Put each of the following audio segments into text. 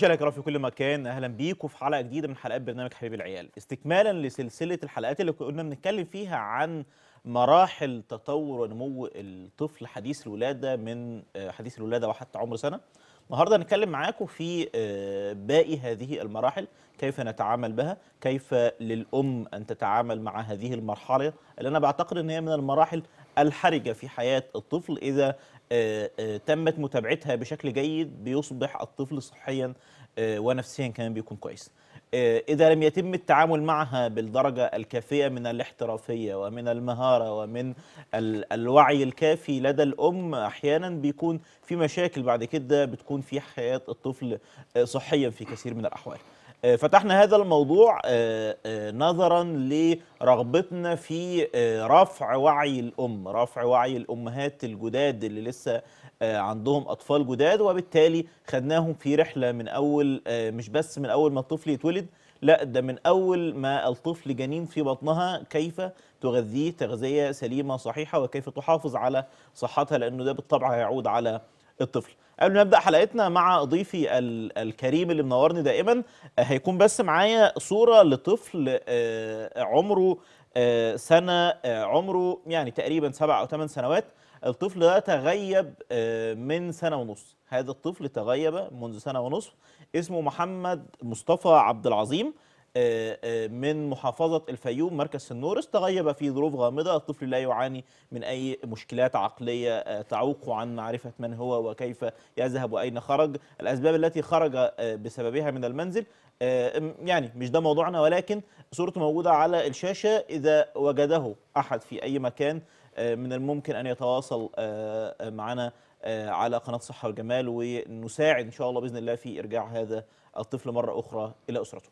مشاهدينا الكرام في كل مكان اهلا بيكم في حلقه جديده من حلقات برنامج حبيب العيال استكمالا لسلسله الحلقات اللي كنا بنتكلم فيها عن مراحل تطور ونمو الطفل حديث الولاده من آه، حديث الولاده وحتى عمر سنه النهارده هنتكلم معاكم في آه، باقي هذه المراحل كيف نتعامل بها كيف للام ان تتعامل مع هذه المرحله اللي انا بعتقد ان هي من المراحل الحرجه في حياه الطفل اذا آه، تمت متابعتها بشكل جيد بيصبح الطفل صحيا آه، ونفسيا كمان بيكون كويس آه، إذا لم يتم التعامل معها بالدرجة الكافية من الاحترافية ومن المهارة ومن الوعي الكافي لدى الأم أحيانا بيكون في مشاكل بعد كده بتكون في حياة الطفل آه، صحيا في كثير من الأحوال فتحنا هذا الموضوع نظرا لرغبتنا في رفع وعي الأم رفع وعي الأمهات الجداد اللي لسه آه، عندهم اطفال جداد وبالتالي خدناهم في رحله من اول آه، مش بس من اول ما الطفل يتولد لا ده من اول ما الطفل جنين في بطنها كيف تغذيه تغذيه سليمه صحيحه وكيف تحافظ على صحتها لانه ده بالطبع هيعود على الطفل قبل ما نبدا حلقتنا مع ضيفي الكريم اللي منورني دائما آه، هيكون بس معايا صوره لطفل عمره سنه عمره يعني تقريبا سبع او ثمان سنوات الطفل ده تغيب آه، من سنة ونص هذا الطفل تغيب منذ سنة ونصف اسمه محمد مصطفى عبد العظيم آه، آه، من محافظة الفيوم مركز سنورس تغيب في ظروف غامضة الطفل لا يعاني من أي مشكلات عقلية تعوق عن معرفة من هو وكيف يذهب وأين خرج الأسباب التي خرج بسببها من المنزل يعني مش ده موضوعنا ولكن صورته موجودة على الشاشة إذا وجده أحد في أي مكان آه، من الممكن أن يتواصل آه، آه، معنا على قناة صحه وجمال ونساعد إن شاء الله بإذن الله في إرجاع هذا الطفل مرة أخرى إلى أسرته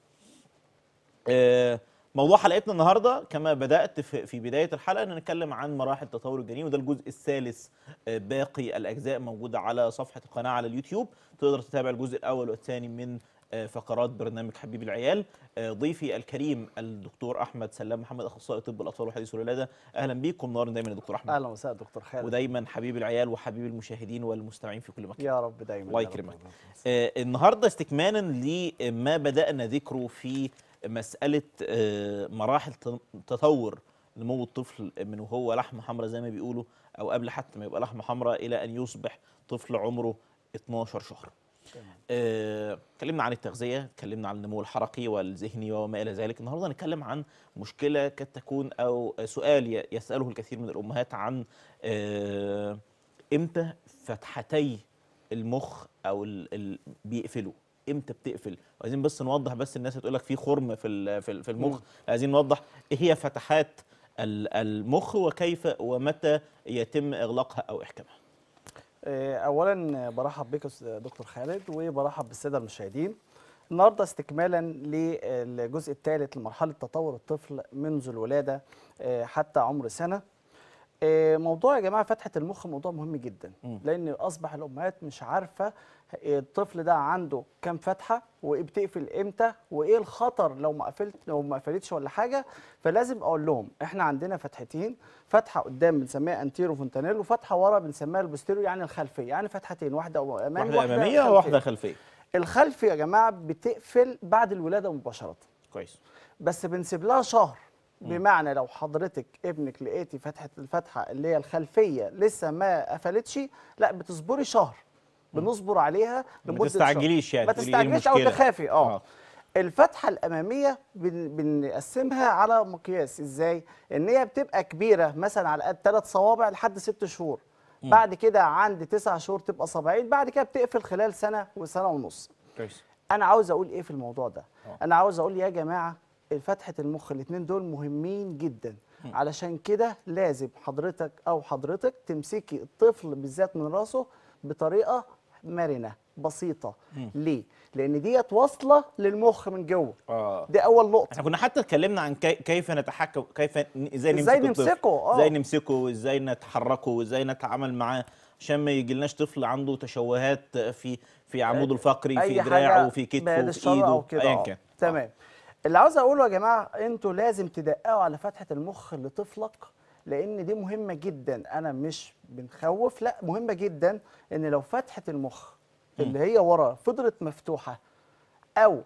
موضوع حلقتنا النهاردة كما بدأت في بداية الحلقة أن نتكلم عن مراحل تطور الجنين وده الجزء الثالث باقي الأجزاء موجودة على صفحة القناة على اليوتيوب تقدر تتابع الجزء الأول والثاني من آه، فقرات برنامج حبيب العيال آه، ضيفي الكريم الدكتور احمد سلام محمد اخصائي طب الاطفال وحديث الولاده اهلا بيكم نار دايما يا دكتور احمد اهلا وسهلا دكتور خالد ودايما حبيب العيال وحبيب المشاهدين والمستمعين في كل مكان يا رب دايما الله يكرمك آه، النهارده استكمالا لما بدانا ذكره في مساله مراحل تطور نمو الطفل من وهو لحمه حمراء زي ما بيقولوا او قبل حتى ما يبقى لحمه حمراء الى ان يصبح طفل عمره 12 شهر اتكلمنا آه، عن التغذيه اتكلمنا عن النمو الحركي والذهني وما الى ذلك النهارده هنتكلم عن مشكله قد تكون او سؤال يساله الكثير من الامهات عن آه، امتى فتحتي المخ او ال ال بيقفلوا امتى بتقفل عايزين بس نوضح بس الناس هتقول لك في خرم في في المخ عايزين نوضح ايه هي فتحات المخ وكيف ومتى يتم اغلاقها او احكامها آه، اولا برحب بك دكتور خالد وبرحب بالساده المشاهدين النهارده استكمالا للجزء الثالث لمرحله تطور الطفل منذ الولاده آه، حتى عمر سنه آه، موضوع يا جماعه فتحه المخ موضوع مهم جدا لان اصبح الامهات مش عارفه آه، الطفل ده عنده كام فتحه وايه بتقفل امتى وايه الخطر لو ما قفلت لو ما قفلتش ولا حاجه فلازم اقول لهم احنا عندنا فتحتين فتحه قدام بنسميها انتيرو فونتانيل وفتحه ورا بنسميها البوستيريو يعني الخلفيه يعني فتحتين واحده اماميه واحده, واحدة اماميه خلفية. وواحده خلفيه الخلفي يا جماعه بتقفل بعد الولاده مباشره كويس بس بنسيب لها شهر بمعنى لو حضرتك ابنك لقيتي فتحه الفتحه اللي هي الخلفيه لسه ما قفلتش لا بتصبري شهر بنصبر عليها لمده ما تستعجليش يعني ما إيه تستعجليش او تخافي آه. اه الفتحه الاماميه بنقسمها على مقياس ازاي ان هي بتبقى كبيره مثلا على قد ثلاث صوابع لحد ست شهور مم. بعد كده عند تسع شهور تبقى صباعين بعد كده بتقفل خلال سنه وسنه ونص كويس انا عاوز اقول ايه في الموضوع ده أوه. انا عاوز اقول يا جماعه فتحه المخ الاثنين دول مهمين جدا علشان كده لازم حضرتك او حضرتك تمسكي الطفل بالذات من راسه بطريقه مرنه بسيطه ليه لان ديت واصله للمخ من جوه آه. دي اول نقطه احنا كنا حتى اتكلمنا عن كي... كيف نتحكم كيف ازاي نمسكه ازاي نمسكه اه ازاي نمسكه وازاي نتحركه وازاي نتعامل معاه عشان ما يجيلناش طفل عنده تشوهات في في عموده الفقري في دراعه في كتفه في ايده ايا آه. كان آه. تمام آه. اللي عاوز اقوله يا جماعه انتوا لازم تدققوا على فتحه المخ لطفلك لان دي مهمه جدا انا مش بنخوف لا مهمه جدا ان لو فتحه المخ اللي هي ورا فضلت مفتوحه او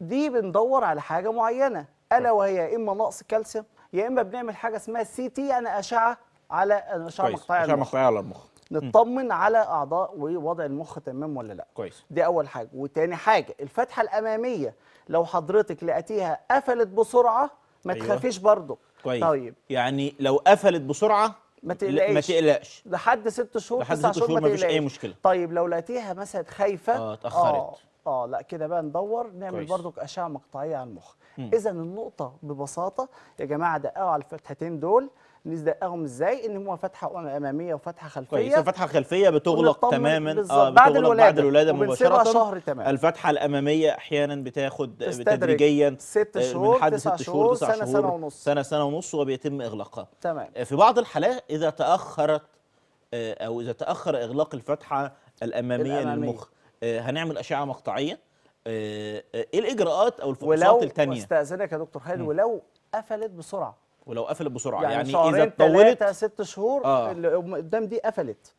دي بندور على حاجه معينه الا وهي يا اما نقص كالسيوم يا اما بنعمل حاجه اسمها سي تي يعني اشعه على اشعه مقطعيه على المخ نطمن على اعضاء ووضع المخ تمام ولا لا كويس دي اول حاجه وتاني حاجه الفتحه الاماميه لو حضرتك لقيتيها قفلت بسرعه ما أيوة. تخافيش برضه كويس طيب يعني لو قفلت بسرعه ما تقلقش ما تقلقش لحد ست شهور لحد ست شهور ما فيش اي مشكله طيب لو لقيتيها مثلا خايفه اه اتاخرت آه. اه لا كده بقى ندور نعمل برضك اشعه مقطعيه على المخ اذا النقطه ببساطه يا جماعه دققوا على الفتحتين دول نصدقهم ازاي ان هم فتحه اماميه وفتحه خلفيه كويس الفتحه الخلفيه بتغلق تماما اه بتغلق بعد الولاده, بعد الولادة مباشره شهر تمام الفتحه الاماميه احيانا بتاخد تدريجيا ست آه، شهور من حد ست شهور تسع شهور سنه سنه ونص سنه سنه ونص وبيتم اغلاقها تمام آه، في بعض الحالات اذا تاخرت آه، او اذا تاخر اغلاق الفتحه الاماميه, الأمامية. للمخ هنعمل اشعه مقطعيه ايه الاجراءات او الفحوصات الثانيه ولو استاذنك يا دكتور خالد ولو قفلت بسرعه ولو قفلت بسرعه يعني, يعني شهرين اذا طولت ست شهور آه. قدام دي قفلت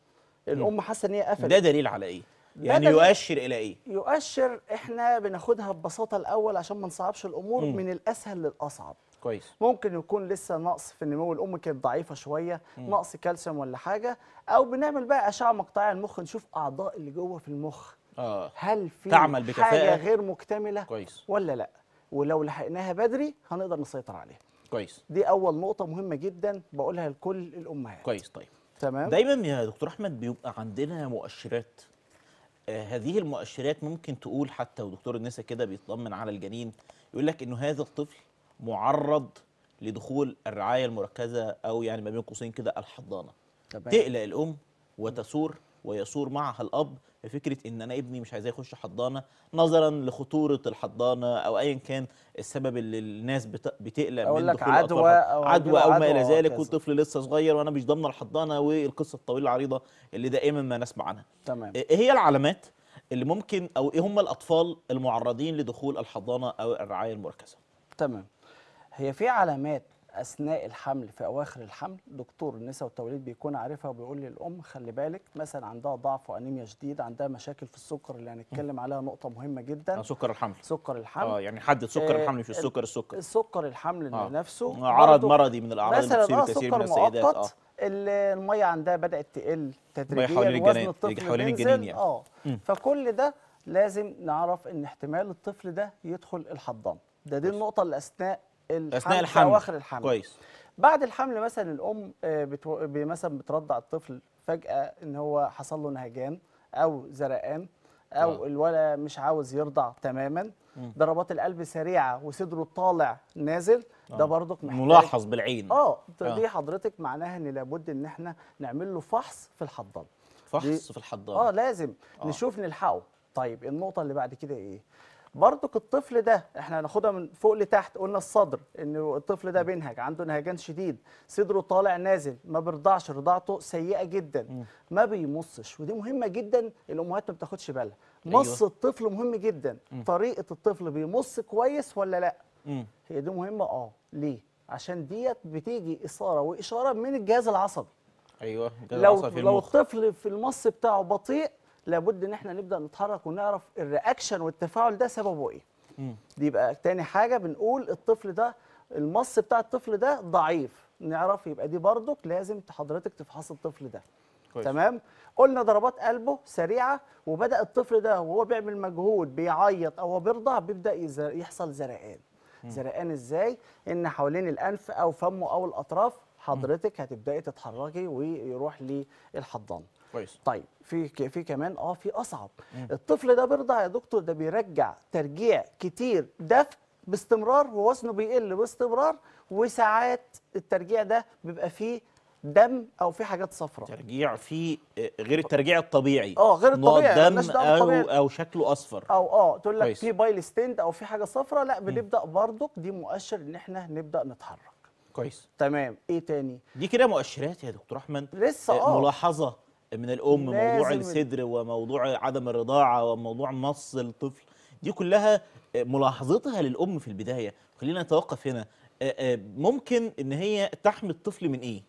الام حاسه ان هي قفلت ده دليل على ايه يعني يؤشر الى ايه يؤشر احنا بناخدها ببساطه الاول عشان ما نصعبش الامور مم. من الاسهل للاصعب كويس ممكن يكون لسه نقص في النمو الام كانت ضعيفه شويه مم. نقص كالسيوم ولا حاجه او بنعمل بقى اشعه مقطعيه المخ نشوف اعضاء اللي جوه في المخ آه. هل في تعمل بكفاءة. حاجه غير مكتمله كويس. ولا لا ولو لحقناها بدري هنقدر نسيطر عليها كويس دي اول نقطه مهمه جدا بقولها لكل الامهات كويس طيب تمام دايما يا دكتور احمد بيبقى عندنا مؤشرات آه هذه المؤشرات ممكن تقول حتى ودكتور النساء كده بيطمن على الجنين يقول لك انه هذا الطفل معرض لدخول الرعايه المركزه او يعني ما بين قوسين كده الحضانه تمام. تقلق الام وتثور ويثور معها الاب فكره ان انا ابني مش عايز يخش حضانه نظرا لخطوره الحضانه او ايا كان السبب اللي الناس بتقلق من دخول عدوى او عدوى او ما الى ذلك والطفل لسه صغير وانا مش ضامنه الحضانه والقصه الطويله العريضه اللي دائما ما نسمع عنها تمام ايه هي العلامات اللي ممكن او ايه هم الاطفال المعرضين لدخول الحضانه او الرعايه المركزه تمام هي في علامات اثناء الحمل في اواخر الحمل دكتور النساء والتوليد بيكون عارفها وبيقول للام خلي بالك مثلا عندها ضعف وانيميا شديد عندها مشاكل في السكر اللي هنتكلم عليها نقطه مهمه جدا آه، سكر الحمل سكر الحمل اه يعني حدد سكر آه الحمل مش السكر السكر السكر الحمل آه نفسه آه، عرض مرضي من الاعراض اللي بتصيب كثير من السيدات اه الميه عندها بدات تقل تدريجيا حوالين الجنين حوالين الجنين يعني. اه فكل ده لازم نعرف ان احتمال الطفل ده يدخل الحضانه ده دي النقطه اللي اثناء اثناء الحمل اواخر الحمل كويس بعد الحمل مثلا الام آه، بتو... مثلا بترضع الطفل فجاه ان هو حصل له نهجان او زرقان او آه. الولد مش عاوز يرضع تماما ضربات القلب سريعه وصدره طالع نازل آه. ده برضك محتاج ملاحظ بالعين آه،, اه دي حضرتك معناها ان لابد ان احنا نعمل له فحص في الحضانه فحص في الحضانه اه لازم آه. نشوف نلحقه طيب النقطه اللي بعد كده ايه برضك الطفل ده احنا هناخدها من فوق لتحت قلنا الصدر ان الطفل ده بينهج عنده انهجان شديد صدره طالع نازل ما بيرضعش رضاعته سيئه جدا ما بيمصش ودي مهمه جدا الامهات ما بتاخدش بالها أيوه. مص أيوة. الطفل مهم جدا طريقه الطفل بيمص كويس ولا لا هي دي مهمه اه ليه عشان ديت بتيجي اثاره واشاره من الجهاز العصبي ايوه لو في لو الطفل في المص بتاعه بطيء لابد ان احنا نبدا نتحرك ونعرف الرياكشن والتفاعل ده سببه ايه دي يبقى تاني حاجه بنقول الطفل ده المص بتاع الطفل ده ضعيف نعرف يبقى دي برضك لازم حضرتك تفحص الطفل ده كويس. تمام قلنا ضربات قلبه سريعه وبدا الطفل ده وهو بيعمل مجهود بيعيط او بيرضع بيبدا يحصل زرقان زرقان ازاي ان حوالين الانف او فمه او الاطراف حضرتك هتبداي تتحركي ويروح للحضانه كويس طيب في في كمان اه في اصعب مم. الطفل ده بيرضع يا دكتور ده بيرجع ترجيع كتير دفء باستمرار ووزنه بيقل باستمرار وساعات الترجيع ده بيبقى فيه دم او في حاجات صفراء ترجيع في آه، غير الترجيع الطبيعي اه غير الطبيعي دم, دم او او شكله اصفر او اه تقول لك في بايل ستنت او في حاجه صفراء لا بنبدا برضك دي مؤشر ان احنا نبدا نتحرك كويس تمام ايه تاني دي كده مؤشرات يا دكتور احمد لسه اه ملاحظه من الام موضوع الصدر وموضوع عدم الرضاعه وموضوع مص الطفل دي كلها آه، ملاحظتها للام في البدايه خلينا نتوقف هنا آه، آه، ممكن ان هي تحمي الطفل من ايه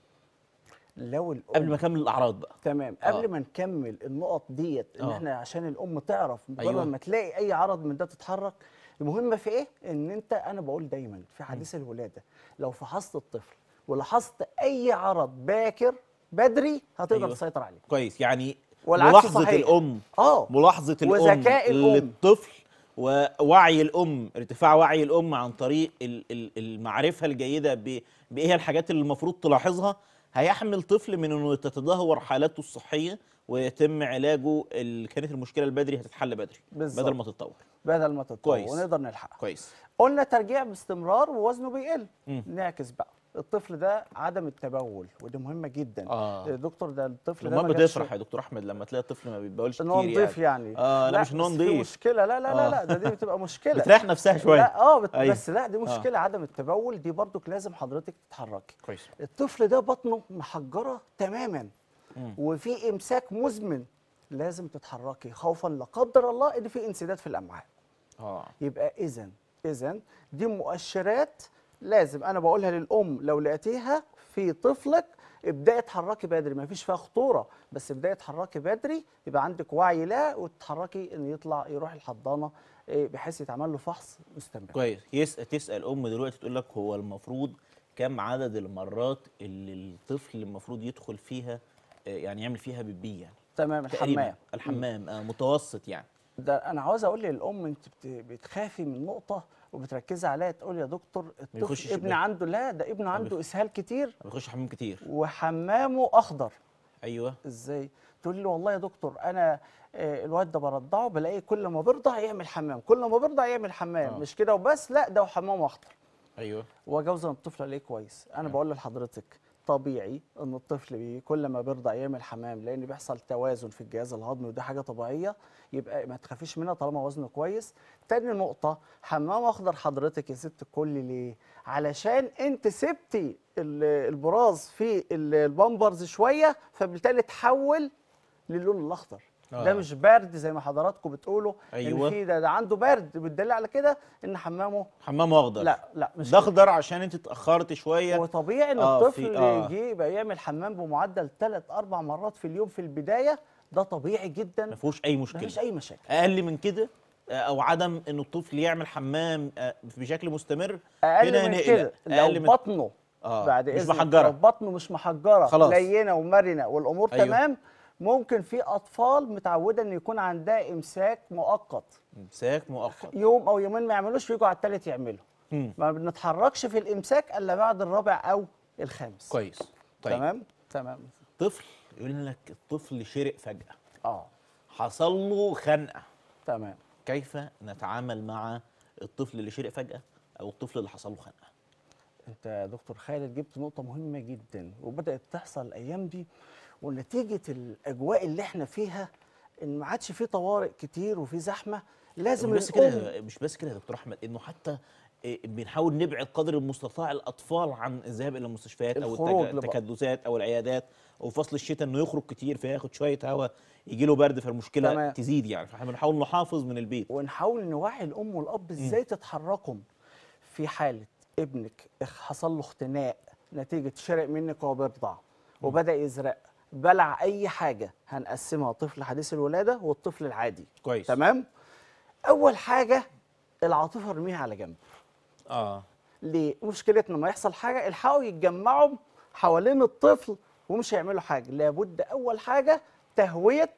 لو الأم قبل ما اكمل الاعراض بقى تمام آه. قبل ما نكمل النقط ديت ان آه. احنا عشان الام تعرف مجرد أيوة. ما تلاقي اي عرض من ده تتحرك المهم في ايه ان انت انا بقول دايما في حديث الولاده لو فحصت الطفل ولاحظت اي عرض باكر بدري هتقدر أيوة. تسيطر عليه كويس يعني ملاحظه صحيح. الام اه ملاحظه الام وذكاء الام للطفل ووعي الام ارتفاع وعي الام عن طريق المعرفه الجيده بايه الحاجات اللي المفروض تلاحظها هيحمل طفل من انه تتدهور حالته الصحيه ويتم علاجه اللي كانت المشكله البدري هتتحل بدري بالزبط. بدل ما تتطور بدل ما تتطور كويس. ونقدر نلحقها كويس قلنا ترجيع باستمرار ووزنه بيقل نعكس بقى الطفل ده عدم التبول ودي مهمه جدا آه. دكتور ده الطفل ده ما بتشرح يا دكتور احمد لما تلاقي الطفل ما بيتبولش كتير يعني نضيف يعني اه لا مش نضيف مشكله لا لا آه. لا, لا ده دي بتبقى مشكله بتريح نفسها شويه لا اه بت... أيوه. بس لا دي آه. مشكله آه. عدم التبول دي برضك لازم حضرتك تتحركي كويس الطفل ده بطنه محجره تماما وفي امساك مزمن لازم تتحركي خوفا لا قدر الله ان في انسداد في الامعاء اه يبقى اذا اذا دي مؤشرات لازم انا بقولها للام لو لقيتيها في طفلك ابداي اتحركي بدري ما فيش فيها خطوره بس ابداي اتحركي بدري يبقى عندك وعي لا وتتحركي انه يطلع يروح الحضانه إيه، بحيث يتعمل له فحص مستمر كويس يسأل تسال ام دلوقتي تقول لك هو المفروض كم عدد المرات اللي الطفل المفروض يدخل فيها آه، يعني يعمل فيها بيبي يعني تمام الحمام الحمام آه، متوسط يعني ده انا عاوز اقول للام انت بتخافي من نقطه وبتركزي عليا تقول يا دكتور الطفل ابن عنده لا ده ابنه عنده اسهال كتير بيخش حمام كتير وحمامه اخضر ايوه ازاي تقول لي والله يا دكتور انا آه، الواد ده برضعه بلاقيه كل ما بيرضع يعمل حمام كل ما بيرضع يعمل حمام آه. مش كده وبس لا ده وحمامه اخضر ايوه وجوزا الطفل عليه كويس انا آه. بقول لحضرتك طبيعي ان الطفل كل ما بيرضع يعمل حمام لان بيحصل توازن في الجهاز الهضمي ودي حاجه طبيعيه يبقى ما تخافيش منها طالما وزنه كويس تاني نقطه حمام اخضر حضرتك يا ست الكل ليه علشان انت سبتي البراز في البامبرز شويه فبالتالي تحول للون الاخضر آه. ده مش برد زي ما حضراتكم بتقولوا أيوة. ان في ده, ده عنده برد بتدل على كده ان حمامه حمامه اخضر لا لا مش ده اخضر عشان انت اتاخرت شويه وطبيعي ان آه الطفل آه. يجي يبقى يعمل حمام بمعدل 3 اربع مرات في اليوم في البدايه ده طبيعي جدا ما فيهوش اي مشكله فيش اي مشاكل اقل من كده آه، او عدم ان الطفل يعمل حمام آه، بشكل مستمر اقل من كده لو بطنه آه. بعد مش محجره بطنه مش محجره خلاص لينه ومرنه والامور أيوه. تمام ممكن في اطفال متعوده ان يكون عندها امساك مؤقت امساك مؤقت يوم او يومين ما يعملوش ويجوا على الثالث يعملوا ما بنتحركش في الامساك الا بعد الرابع او الخامس كويس طيب تمام تمام طفل يقول لك الطفل شرق فجاه اه حصل له خنقه تمام كيف نتعامل مع الطفل اللي شرق فجاه او الطفل اللي حصل له خنقه انت يا دكتور خالد جبت نقطه مهمه جدا وبدات تحصل الايام دي ونتيجه الاجواء اللي احنا فيها ان ما عادش في طوارئ كتير وفي زحمه لازم بس كده مش بس كده يا دكتور احمد انه حتى إيه، بنحاول نبعد قدر المستطاع الاطفال عن الذهاب الى المستشفيات او التكدسات او العيادات وفصل الشتاء انه يخرج كتير فياخد شويه هواء يجي له برد فالمشكله تمام. تزيد يعني فاحنا بنحاول نحافظ من البيت ونحاول نوعي الام والاب ازاي تتحركوا في حاله ابنك حصل له اختناق نتيجه شرق منك وهو بيرضع وبدا يزرق بلع اي حاجه هنقسمها طفل حديث الولاده والطفل العادي كويس تمام اول حاجه العاطفه ارميها على جنب اه ليه مشكلتنا لما يحصل حاجه الحقوا يتجمعوا حوالين الطفل ومش هيعملوا حاجه لابد اول حاجه تهويه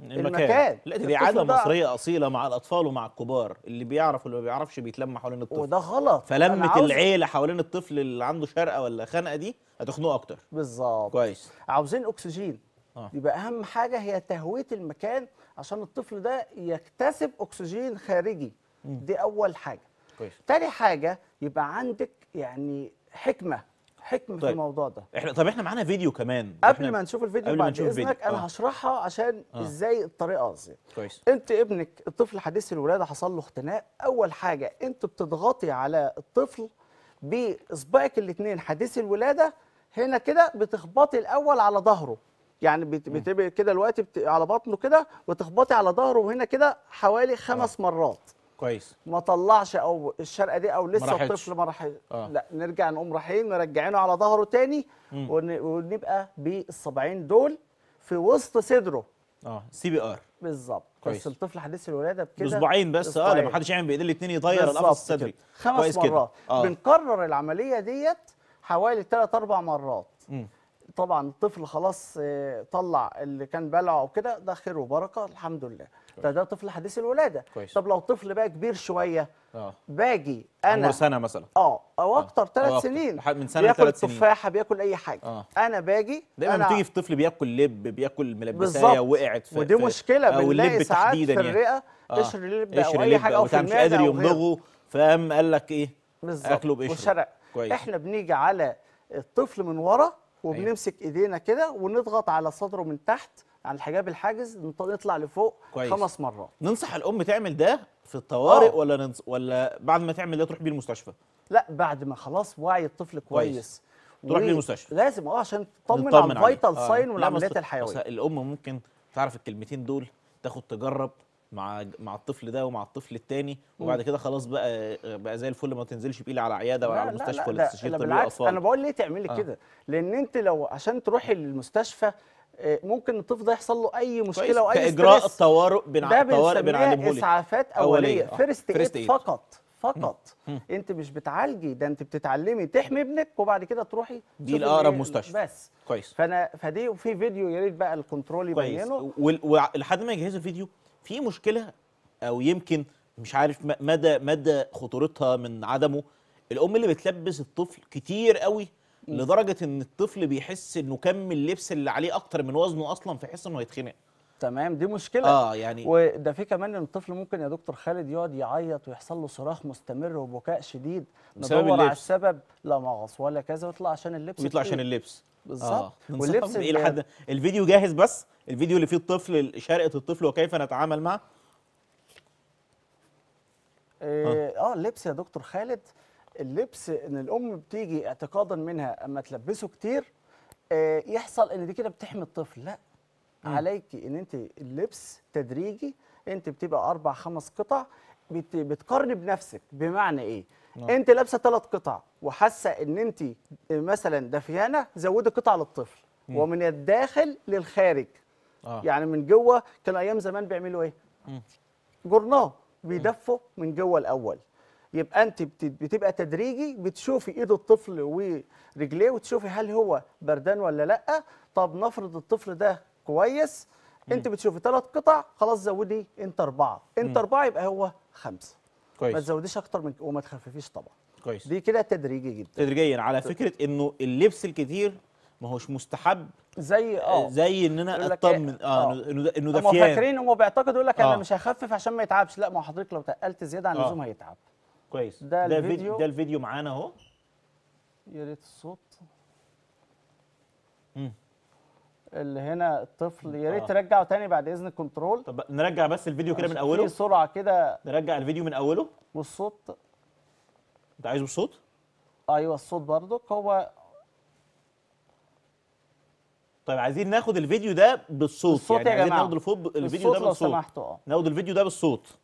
المكان, لا دي عاده مصريه اصيله مع الاطفال ومع الكبار اللي بيعرف واللي ما بيعرفش بيتلم حوالين الطفل وده غلط فلمه عاوز... العيله حوالين الطفل اللي عنده شرقه ولا خنقه دي هتخنقه اكتر بالظبط كويس عاوزين اكسجين آه. يبقى اهم حاجه هي تهويه المكان عشان الطفل ده يكتسب اكسجين خارجي م. دي اول حاجه كويس تاني حاجه يبقى عندك يعني حكمه حكم طيب. في الموضوع ده احنا طب احنا معانا فيديو كمان قبل ما نشوف الفيديو قبل بعد ما نشوف اذنك الفيديو. انا آه. هشرحها عشان آه. ازاي الطريقه قصدي كويس انت ابنك الطفل حديث الولاده حصل له اختناق اول حاجه انت بتضغطي على الطفل باصبعك الاثنين حديث الولاده هنا كده بتخبطي الاول على ظهره يعني بتبقى كده الوقت على بطنه كده وتخبطي على ظهره وهنا كده حوالي خمس آه. مرات كويس ما طلعش او الشرقه دي او لسه الطفل ما راح آه. لا نرجع نقوم رايحين مرجعينه على ظهره تاني ون... ونبقى بالصبعين دول في وسط صدره اه سي بي ار بالظبط بس الطفل حديث الولاده بكده باسبوعين بس اه لما حدش يعمل بايديه الاثنين يطير القفص الصدري خمس مرات آه. بنكرر العمليه ديت حوالي ثلاث اربع مرات م. طبعا الطفل خلاص آه، طلع اللي كان بلعه وكده ده خير وبركه الحمد لله فده طفل حديث الولاده كويس. طب لو طفل بقى كبير شويه اه باجي انا عمره سنه مثلا اه او آه. اكتر ثلاث سنين من سنه بياكل تفاحه بياكل اي حاجه أوه. انا باجي دايما بتيجي في طفل بياكل لب بياكل ملبسايه وقعت في ودي مشكله او اللب تحديدا في يعني. الرئه آه. قشر اللب او اي حاجه او في مش قادر يمضغه فقام قال لك ايه بالظبط اكله بقشر كويس. احنا بنيجي على الطفل من ورا أيوه. وبنمسك ايدينا كده ونضغط على صدره من تحت على الحجاب الحاجز نطلع لفوق كويس. خمس مرات ننصح الام تعمل ده في الطوارئ أوه. ولا ننص... ولا بعد ما تعمل ده تروح بيه المستشفى لا بعد ما خلاص وعي الطفل كويس, كويس. تروح و... للمستشفى لازم اه عشان تطمن على الفيتال آه. ساين والعمليات الحيويه الام ممكن تعرف الكلمتين دول تاخد تجرب مع مع الطفل ده ومع الطفل الثاني وبعد كده خلاص بقى بقى زي الفل ما تنزلش بيه على عياده ولا على مستشفى ولا استشير طبيب اطفال انا بقول ليه تعملي آه. كده لان انت لو عشان تروحي للمستشفى ممكن الطفل ده يحصل له اي مشكله واي اي اجراء الطوارئ بنع... الطوارئ بنعلمه له اسعافات اوليه, فيرست ايد أه. فقط فقط انت مش بتعالجي ده انت بتتعلمي تحمي ابنك وبعد كده تروحي دي الاقرب مستشفى بس كويس فانا فدي في فيديو يا ريت بقى الكنترول يبينه ولحد ما يجهزوا الفيديو في مشكله او يمكن مش عارف مدى مدى خطورتها من عدمه الام اللي بتلبس الطفل كتير قوي لدرجه ان الطفل بيحس انه كم اللبس اللي عليه اكتر من وزنه اصلا فيحس انه هيتخنق تمام دي مشكله اه يعني وده في كمان ان الطفل ممكن يا دكتور خالد يقعد يعيط ويحصل له صراخ مستمر وبكاء شديد بسبب اللبس على السبب لا مغص ولا كذا ويطلع عشان اللبس ويطلع عشان اللبس بالظبط آه. واللبس ايه لحد الفيديو جاهز بس الفيديو اللي فيه الطفل شرقه الطفل وكيف نتعامل معه اه, آه، اللبس يا دكتور خالد اللبس ان الام بتيجي اعتقادا منها اما تلبسه كتير آه، يحصل ان دي كده بتحمي الطفل لا عليكي ان انت اللبس تدريجي انت بتبقى اربع خمس قطع بتقارني بنفسك بمعنى ايه م. نعم. انت لابسه ثلاث قطع وحاسه ان انت مثلا دفيانه زودي قطعه للطفل م. ومن الداخل للخارج آه. يعني من جوه كان ايام زمان بيعملوا ايه مم. بيدفوا من جوه الاول يبقى انت بتبقى تدريجي بتشوفي ايد الطفل ورجليه وتشوفي هل هو بردان ولا لا طب نفرض الطفل ده كويس انت بتشوفي ثلاث قطع خلاص زودي انت اربعه انت اربعه يبقى هو خمسه كويس ما تزوديش اكتر من وما تخففيش طبعا كويس دي كده تدريجي جدا تدريجيا على فكره انه اللبس الكتير ما هوش مستحب زي اه, آه، زي ان انا اطمن إيه؟ آه،, اه انه انه ده فاكرين هم بيعتقدوا يقول لك انا آه. مش هخفف عشان ما يتعبش لا ما هو حضرتك لو تقلت زياده عن اللزوم هيتعب كويس ده, ده الفيديو ده الفيديو معانا اهو يا ريت الصوت امم اللي هنا الطفل يا ريت آه. ترجعه تاني بعد اذن الكنترول طب نرجع بس الفيديو كده من اوله بسرعه كده نرجع الفيديو من اوله والصوت انت عايزه بالصوت ايوه الصوت برضك هو طيب عايزين ناخد الفيديو ده بالصوت, بالصوت يعني يا عايزين آه. ناخد الفيديو ده بالصوت ناخد الفيديو ده بالصوت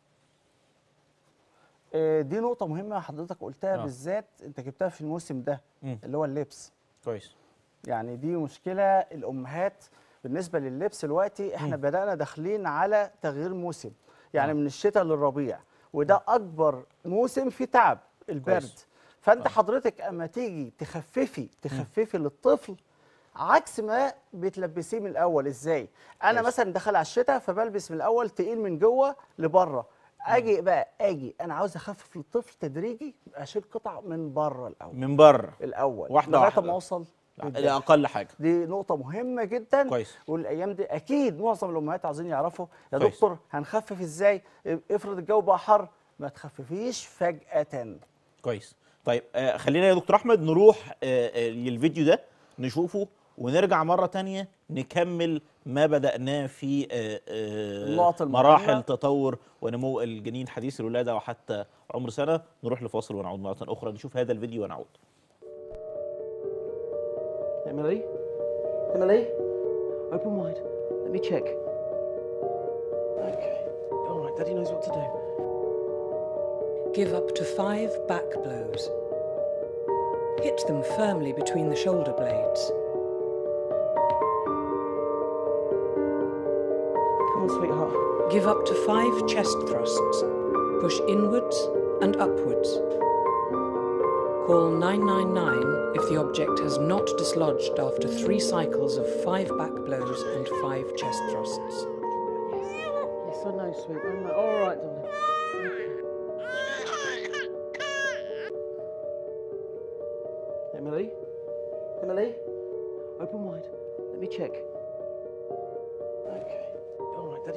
آه، دي نقطة مهمة حضرتك قلتها آه. بالذات أنت جبتها في الموسم ده مم. اللي هو اللبس كويس يعني دي مشكلة الأمهات بالنسبة لللبس دلوقتي احنا مم. بدأنا داخلين على تغيير موسم يعني آه. من الشتاء للربيع وده آه. أكبر موسم فيه تعب البرد كويس. فأنت آه. حضرتك أما تيجي تخففي تخففي مم. للطفل عكس ما بتلبسيه من الأول إزاي؟ أنا كويس. مثلا دخل على الشتاء فبلبس من الأول تقيل من جوه لبره اجي بقى اجي انا عاوز اخفف للطفل تدريجي اشيل قطع من بره الاول من بره الاول واحده واحده لغايه ما اوصل اقل حاجه دي نقطه مهمه جدا كويس والايام دي اكيد معظم الامهات عايزين يعرفوا يا كويس. دكتور هنخفف ازاي افرض الجو بقى حر ما تخففيش فجاه كويس طيب آه، خلينا يا دكتور احمد نروح آه، آه، للفيديو ده نشوفه ونرجع مره ثانيه نكمل ما بدأناه في مراحل تطور ونمو الجنين حديث الولادة وحتى عمر سنة نروح لفاصل ونعود مرة أخرى نشوف هذا الفيديو ونعود Emily? Emily? Open wide. Let me check. Okay. All right, Daddy knows what to do. Give up to five back blows. Hit them firmly between the shoulder blades. on, sweetheart. Give up to five chest thrusts. Push inwards and upwards. Call 999 if the object has not dislodged after three cycles of five back blows and five chest thrusts. Yes, I know, sweet. I'm like, all right, darling. Emily? Emily? Open wide. Let me check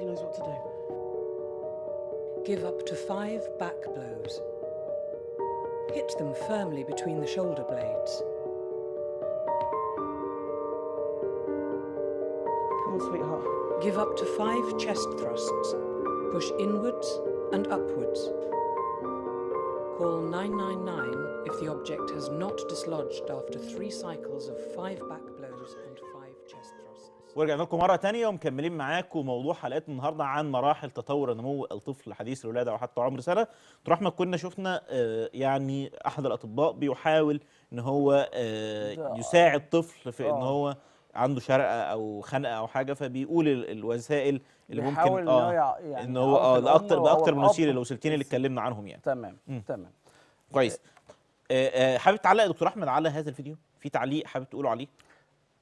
knows what to do. Give up to five back blows. Hit them firmly between the shoulder blades. Come on, sweetheart. Give up to five chest thrusts. Push inwards and upwards. Call 999 if the object has not dislodged after three cycles of five back ورجعنا لكم مره تانية ومكملين معاكم موضوع حلقتنا النهارده عن مراحل تطور نمو الطفل حديث الولاده او حتى عمر سنه دكتور احمد كنا شفنا آه، يعني احد الاطباء بيحاول ان هو آه، يساعد طفل في ان آه. هو عنده شرقه او خنقه او حاجه فبيقول الوسائل اللي ممكن اه يعني ان هو اه لاكتر باكتر من وسيله الوسيلتين اللي اتكلمنا عنهم يعني تمام تمام كويس حابب تعلق يا دكتور احمد على هذا الفيديو في تعليق حابب تقوله عليه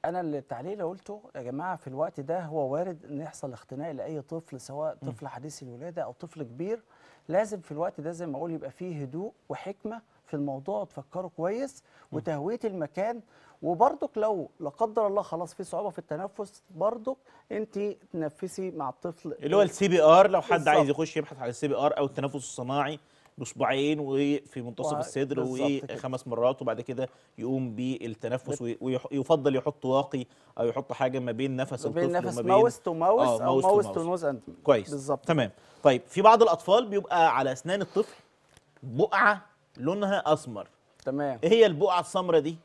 انا اللي التعليق اللي قلته يا جماعه في الوقت ده هو وارد ان يحصل اختناق لاي طفل سواء طفل حديث الولاده او طفل كبير لازم في الوقت ده زي ما اقول يبقى فيه هدوء وحكمه في الموضوع وتفكره كويس وتهويه المكان وبرضك لو لا قدر الله خلاص في صعوبه في التنفس برضك انت تنفسي مع الطفل اللي هو السي بي ار لو حد عايز يخش يبحث على السي بي ار او التنفس الصناعي باصبعين وفي منتصف الصدر وخمس مرات وبعد كده يقوم بالتنفس ويفضل يحط واقي او يحط حاجه ما بين نفس الطفل وما بين نفس ماوس تو ماوس آه، او ماوس تو نوز اند كويس بالظبط تمام طيب في بعض الاطفال بيبقى على اسنان الطفل بقعه لونها اسمر تمام ايه هي البقعه السمراء دي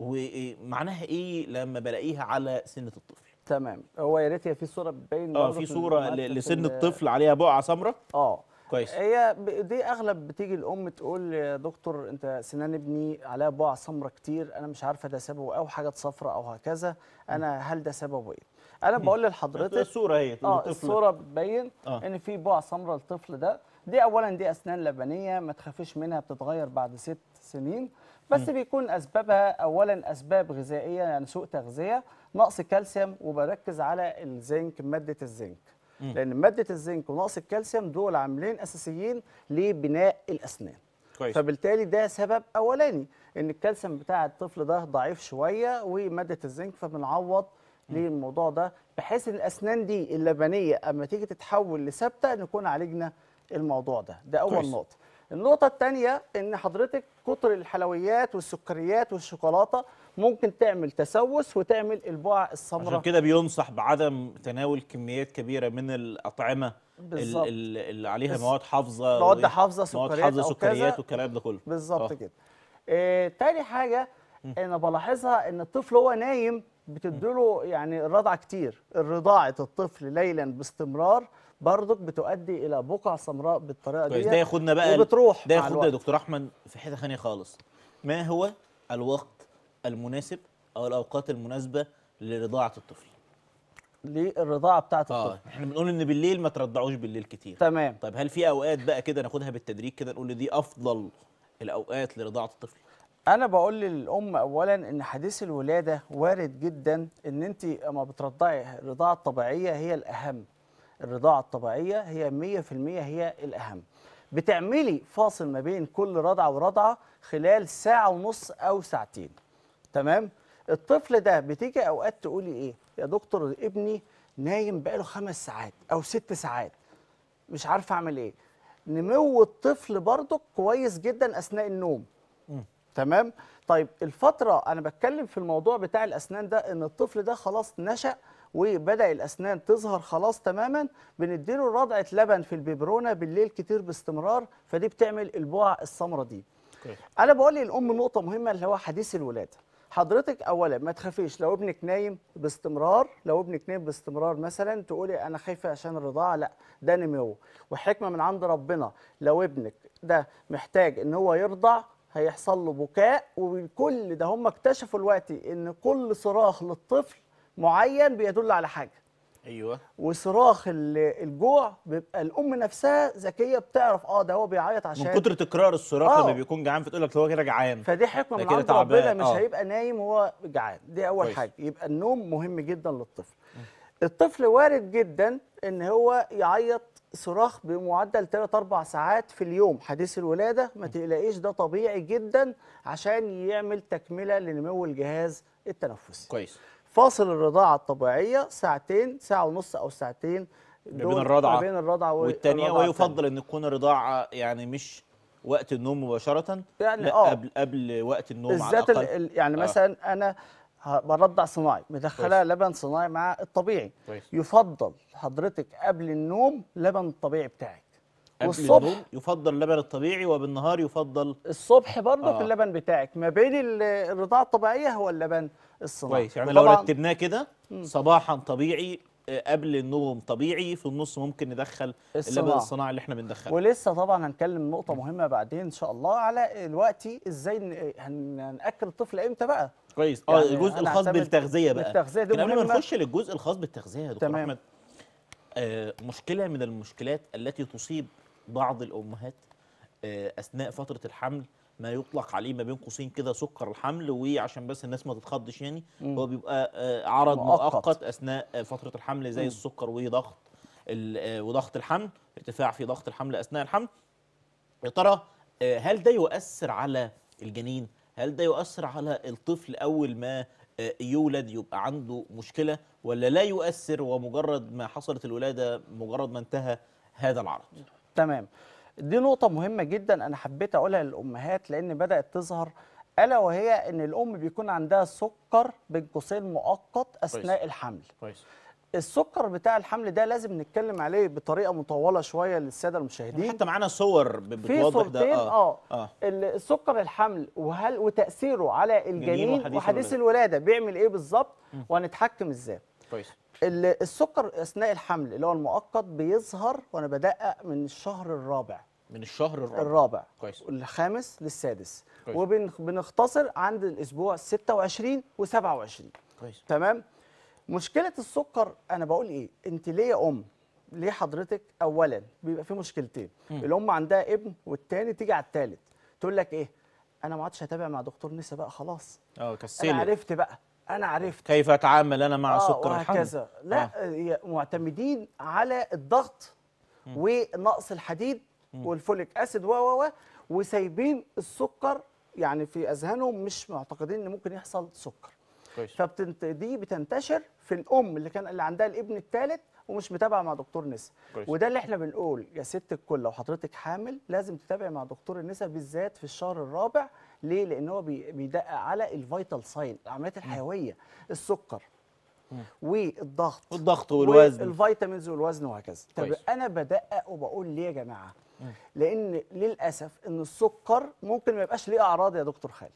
ومعناها ايه لما بلاقيها على سنه الطفل تمام هو يا ريت هي في صوره بتبين اه في صوره لسن الطفل عليها بقعه سمراء اه كويس هي دي اغلب بتيجي الام تقول يا دكتور انت سنان ابني عليها بقع سمراء كتير انا مش عارفه ده سببه او حاجات صفراء او هكذا انا هل ده سببه ايه انا بقول لحضرتك الصوره اهي اه الصوره بتبين آه. ان في بقع سمراء للطفل ده دي اولا دي اسنان لبنيه ما تخافيش منها بتتغير بعد ست سنين بس م. بيكون اسبابها اولا اسباب غذائيه يعني سوء تغذيه نقص كالسيوم وبركز على الزنك ماده الزنك لان ماده الزنك ونقص الكالسيوم دول عاملين اساسيين لبناء الاسنان كويس. فبالتالي ده سبب اولاني ان الكالسيوم بتاع الطفل ده ضعيف شويه وماده الزنك فبنعوض للموضوع ده بحيث ان الاسنان دي اللبنيه اما تيجي تتحول لثابته نكون عالجنا الموضوع ده ده اول كويس. نقطه النقطه الثانيه ان حضرتك كتر الحلويات والسكريات والشوكولاته ممكن تعمل تسوس وتعمل البقع السمراء عشان كده بينصح بعدم تناول كميات كبيره من الاطعمه اللي عليها مواد حافظه مواد حافظه سكريات مواد حافظه سكريات والكلام ده كله بالظبط آه. كده آه، تاني حاجه م. انا بلاحظها ان الطفل وهو نايم بتديله يعني الرضع كتير الرضاعه الطفل ليلا باستمرار برضك بتؤدي الى بقع سمراء بالطريقه دي ده ياخدنا بقى وبتروح ده ياخدنا يا دكتور احمد في حته ثانيه خالص ما هو الوقت المناسب او الاوقات المناسبه لرضاعه الطفل للرضاعه بتاعه آه، الطفل اه احنا بنقول ان بالليل ما ترضعوش بالليل كتير تمام طيب هل في اوقات بقى كده ناخدها بالتدريج كده نقول دي افضل الاوقات لرضاعه الطفل انا بقول للام اولا ان حديث الولاده وارد جدا ان انت اما بترضعي الرضاعه الطبيعيه هي الاهم الرضاعه الطبيعيه هي 100% هي الاهم بتعملي فاصل ما بين كل رضعه ورضعه خلال ساعه ونص او ساعتين تمام الطفل ده بتيجي اوقات تقولي ايه يا دكتور ابني نايم بقاله خمس ساعات او ست ساعات مش عارفه اعمل ايه نمو الطفل برضو كويس جدا اثناء النوم تمام طيب الفتره انا بتكلم في الموضوع بتاع الاسنان ده ان الطفل ده خلاص نشأ وبدا الاسنان تظهر خلاص تماما بنديله رضعه لبن في البيبرونه بالليل كتير باستمرار فدي بتعمل البقع السمراء دي انا بقول للام نقطه مهمه اللي هو حديث الولاده حضرتك اولا ما تخافيش لو ابنك نايم باستمرار لو ابنك نايم باستمرار مثلا تقولي انا خايفه عشان الرضاعه لا ده نمو وحكمه من عند ربنا لو ابنك ده محتاج ان هو يرضع هيحصل له بكاء وكل ده هم اكتشفوا دلوقتي ان كل صراخ للطفل معين بيدل على حاجه ايوه وصراخ الجوع بيبقى الام نفسها ذكيه بتعرف اه ده هو بيعيط عشان من كتر تكرار الصراخ اللي آه. لما بيكون جعان فتقول لك هو كده جعان فدي حكمه من عند ربنا مش آه. هيبقى نايم وهو جعان دي اول ويش. حاجه يبقى النوم مهم جدا للطفل الطفل وارد جدا ان هو يعيط صراخ بمعدل 3 4 ساعات في اليوم حديث الولاده ما تقلقيش ده طبيعي جدا عشان يعمل تكمله لنمو الجهاز التنفسي كويس فاصل الرضاعه الطبيعيه ساعتين ساعه ونص او ساعتين بين الرضعه بين الرضعه والثانيه ويفضل ان تكون رضاعه يعني مش وقت النوم مباشره يعني لا آه. قبل قبل وقت النوم على الأقل. يعني آه. مثلا انا برضع صناعي مدخله لبن صناعي مع الطبيعي كويس. يفضل حضرتك قبل النوم لبن الطبيعي بتاعي والصبح يفضل اللبن الطبيعي وبالنهار يفضل الصبح برضه آه. اللبن بتاعك ما بين الرضاعه الطبيعيه هو اللبن الصناعي كويس يعني, يعني لو رتبناه كده صباحا طبيعي آه، قبل النوم طبيعي في النص ممكن ندخل اللبن الصناعي اللي احنا بندخله ولسه طبعا هنتكلم نقطة مهمة بعدين ان شاء الله على الوقت ازاي هنأكل الطفل امتى بقى كويس اه يعني الجزء الخاص بالتغذية بقى التغذية دي قبل ما نخش للجزء الخاص بالتغذية يا دكتور احمد آه مشكلة من المشكلات التي تصيب بعض الامهات آه، اثناء فتره الحمل ما يطلق عليه ما بين قوسين كده سكر الحمل وعشان بس الناس ما تتخضش يعني مم. هو بيبقى آه، عرض مؤقت. مؤقت اثناء فتره الحمل زي مم. السكر وضغط آه، وضغط الحمل ارتفاع في ضغط الحمل اثناء الحمل يا ترى هل ده يؤثر على الجنين هل ده يؤثر على الطفل اول ما يولد يبقى عنده مشكله ولا لا يؤثر ومجرد ما حصلت الولاده مجرد ما انتهى هذا العرض تمام دي نقطة مهمة جدا أنا حبيت أقولها للأمهات لأن بدأت تظهر ألا وهي إن الأم بيكون عندها سكر بين قوسين مؤقت أثناء كويس. الحمل كويس. السكر بتاع الحمل ده لازم نتكلم عليه بطريقه مطوله شويه للساده المشاهدين حتى معانا صور بتوضح ده اه, آه. آه. السكر الحمل وهل وتاثيره على الجنين وحديث, وحديث الولاده بيعمل ايه بالظبط وهنتحكم ازاي كويس السكر اثناء الحمل اللي هو المؤقت بيظهر وانا بدقق من الشهر الرابع من الشهر الرابع الرابع كويس الخامس للسادس وبنختصر عند الاسبوع 26 و27 كويس تمام مشكله السكر انا بقول ايه انت ليه يا ام ليه حضرتك اولا بيبقى في مشكلتين م. الام عندها ابن والتاني تيجي على التالت تقول لك ايه انا ما عادش هتابع مع دكتور نسا بقى خلاص اه كسلت انا عرفت بقى انا عرفت كيف اتعامل انا مع آه سكر الحمل لا آه. معتمدين على الضغط م. ونقص الحديد م. والفوليك اسيد و وسايبين السكر يعني في اذهانهم مش معتقدين ان ممكن يحصل سكر كويس. فبتنت دي بتنتشر في الام اللي كان اللي عندها الابن الثالث ومش متابعه مع دكتور نسا وده اللي احنا بنقول يا ست الكل لو حضرتك حامل لازم تتابعي مع دكتور النسا بالذات في الشهر الرابع ليه لان هو بيدقق على الفيتال ساين العمليات الحيويه السكر والضغط والضغط والوزن والفيتامينز والوزن وهكذا طب انا بدقق وبقول ليه يا جماعه لان للاسف ان السكر ممكن ما يبقاش ليه اعراض يا دكتور خالد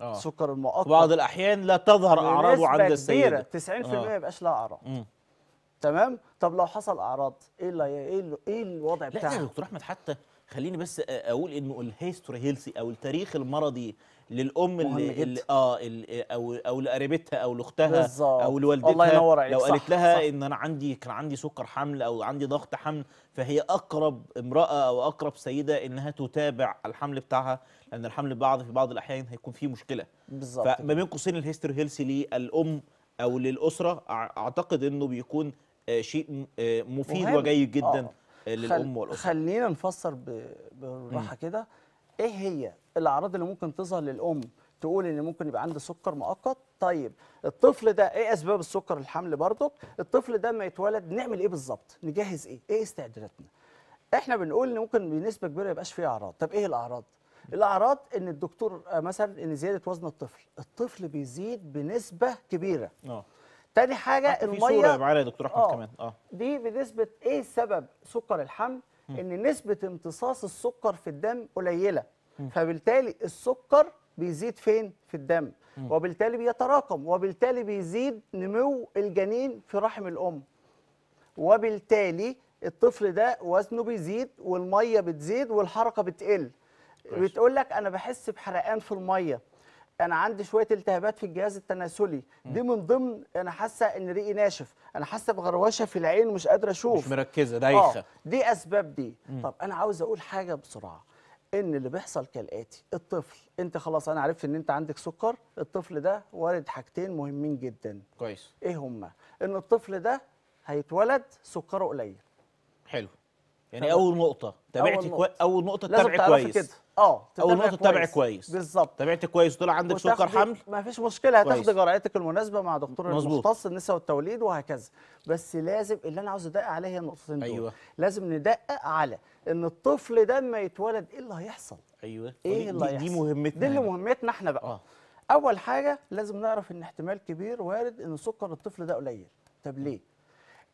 آه. السكر المؤقت بعض الاحيان لا تظهر اعراضه عند السيده 90% آه. ما يبقاش لها اعراض تمام طب لو حصل اعراض ايه اللي ايه ايه الوضع بتاعها لا يا دكتور احمد حتى خليني بس اقول انه الهيستوري هيلثي او التاريخ المرضي للام اللي, اللي اه اللي او او لقريبتها او لاختها او لوالدتها الله ينور عليك لو قالت لها صح ان انا عندي كان عندي سكر حمل او عندي ضغط حمل فهي اقرب امراه او اقرب سيده انها تتابع الحمل بتاعها لان الحمل بعض في بعض الاحيان هيكون فيه مشكله بالظبط فما بين قوسين الهيستوري هيلثي للام او للاسره اعتقد انه بيكون آه، شيء آه، مفيد وجيد جدا آه. آه، للام والاسره خلينا نفسر بالراحه كده ايه هي الاعراض اللي ممكن تظهر للام تقول ان ممكن يبقى عنده سكر مؤقت طيب الطفل ده ايه اسباب السكر الحمل برضك الطفل ده ما يتولد نعمل ايه بالظبط نجهز ايه ايه استعداداتنا احنا بنقول ان ممكن بنسبه كبيره ما يبقاش فيه اعراض طب ايه الاعراض الاعراض ان الدكتور مثلا ان زياده وزن الطفل الطفل بيزيد بنسبه كبيره اه تاني حاجه الميه في صوره معانا يا دكتور احمد آه، كمان اه دي بنسبه ايه سبب سكر الحمل م. ان نسبه امتصاص السكر في الدم قليله م. فبالتالي السكر بيزيد فين في الدم م. وبالتالي بيتراكم وبالتالي بيزيد نمو الجنين في رحم الام وبالتالي الطفل ده وزنه بيزيد والميه بتزيد والحركه بتقل بتقول لك انا بحس بحرقان في الميه انا عندي شويه التهابات في الجهاز التناسلي دي من ضمن انا حاسه ان ريقي ناشف انا حاسه بغروشه في العين ومش قادره اشوف مش مركزه دايخه آه دي اسباب دي مم. طب انا عاوز اقول حاجه بسرعه ان اللي بيحصل كالاتي الطفل انت خلاص انا عرفت ان انت عندك سكر الطفل ده وارد حاجتين مهمين جدا كويس ايه هما ان الطفل ده هيتولد سكره قليل حلو يعني طبعا. اول نقطه تابعتي أول, نقطه تتابعي كويس كده. اه او النقطه تتابع كويس بالظبط تابعت كويس وطلع عندك سكر حمل ما فيش مشكله هتاخدي جرعتك المناسبه مع دكتور المختص النساء والتوليد وهكذا بس لازم اللي انا عاوز ادقق عليه هي النقطتين دول أيوة. لازم ندقق على ان الطفل ده لما يتولد ايه اللي هيحصل ايوه ايه اللي هيحصل دي مهمتنا دي اللي يعني. مهمتنا احنا بقى أوه. اول حاجه لازم نعرف ان احتمال كبير وارد ان سكر الطفل ده قليل طب ليه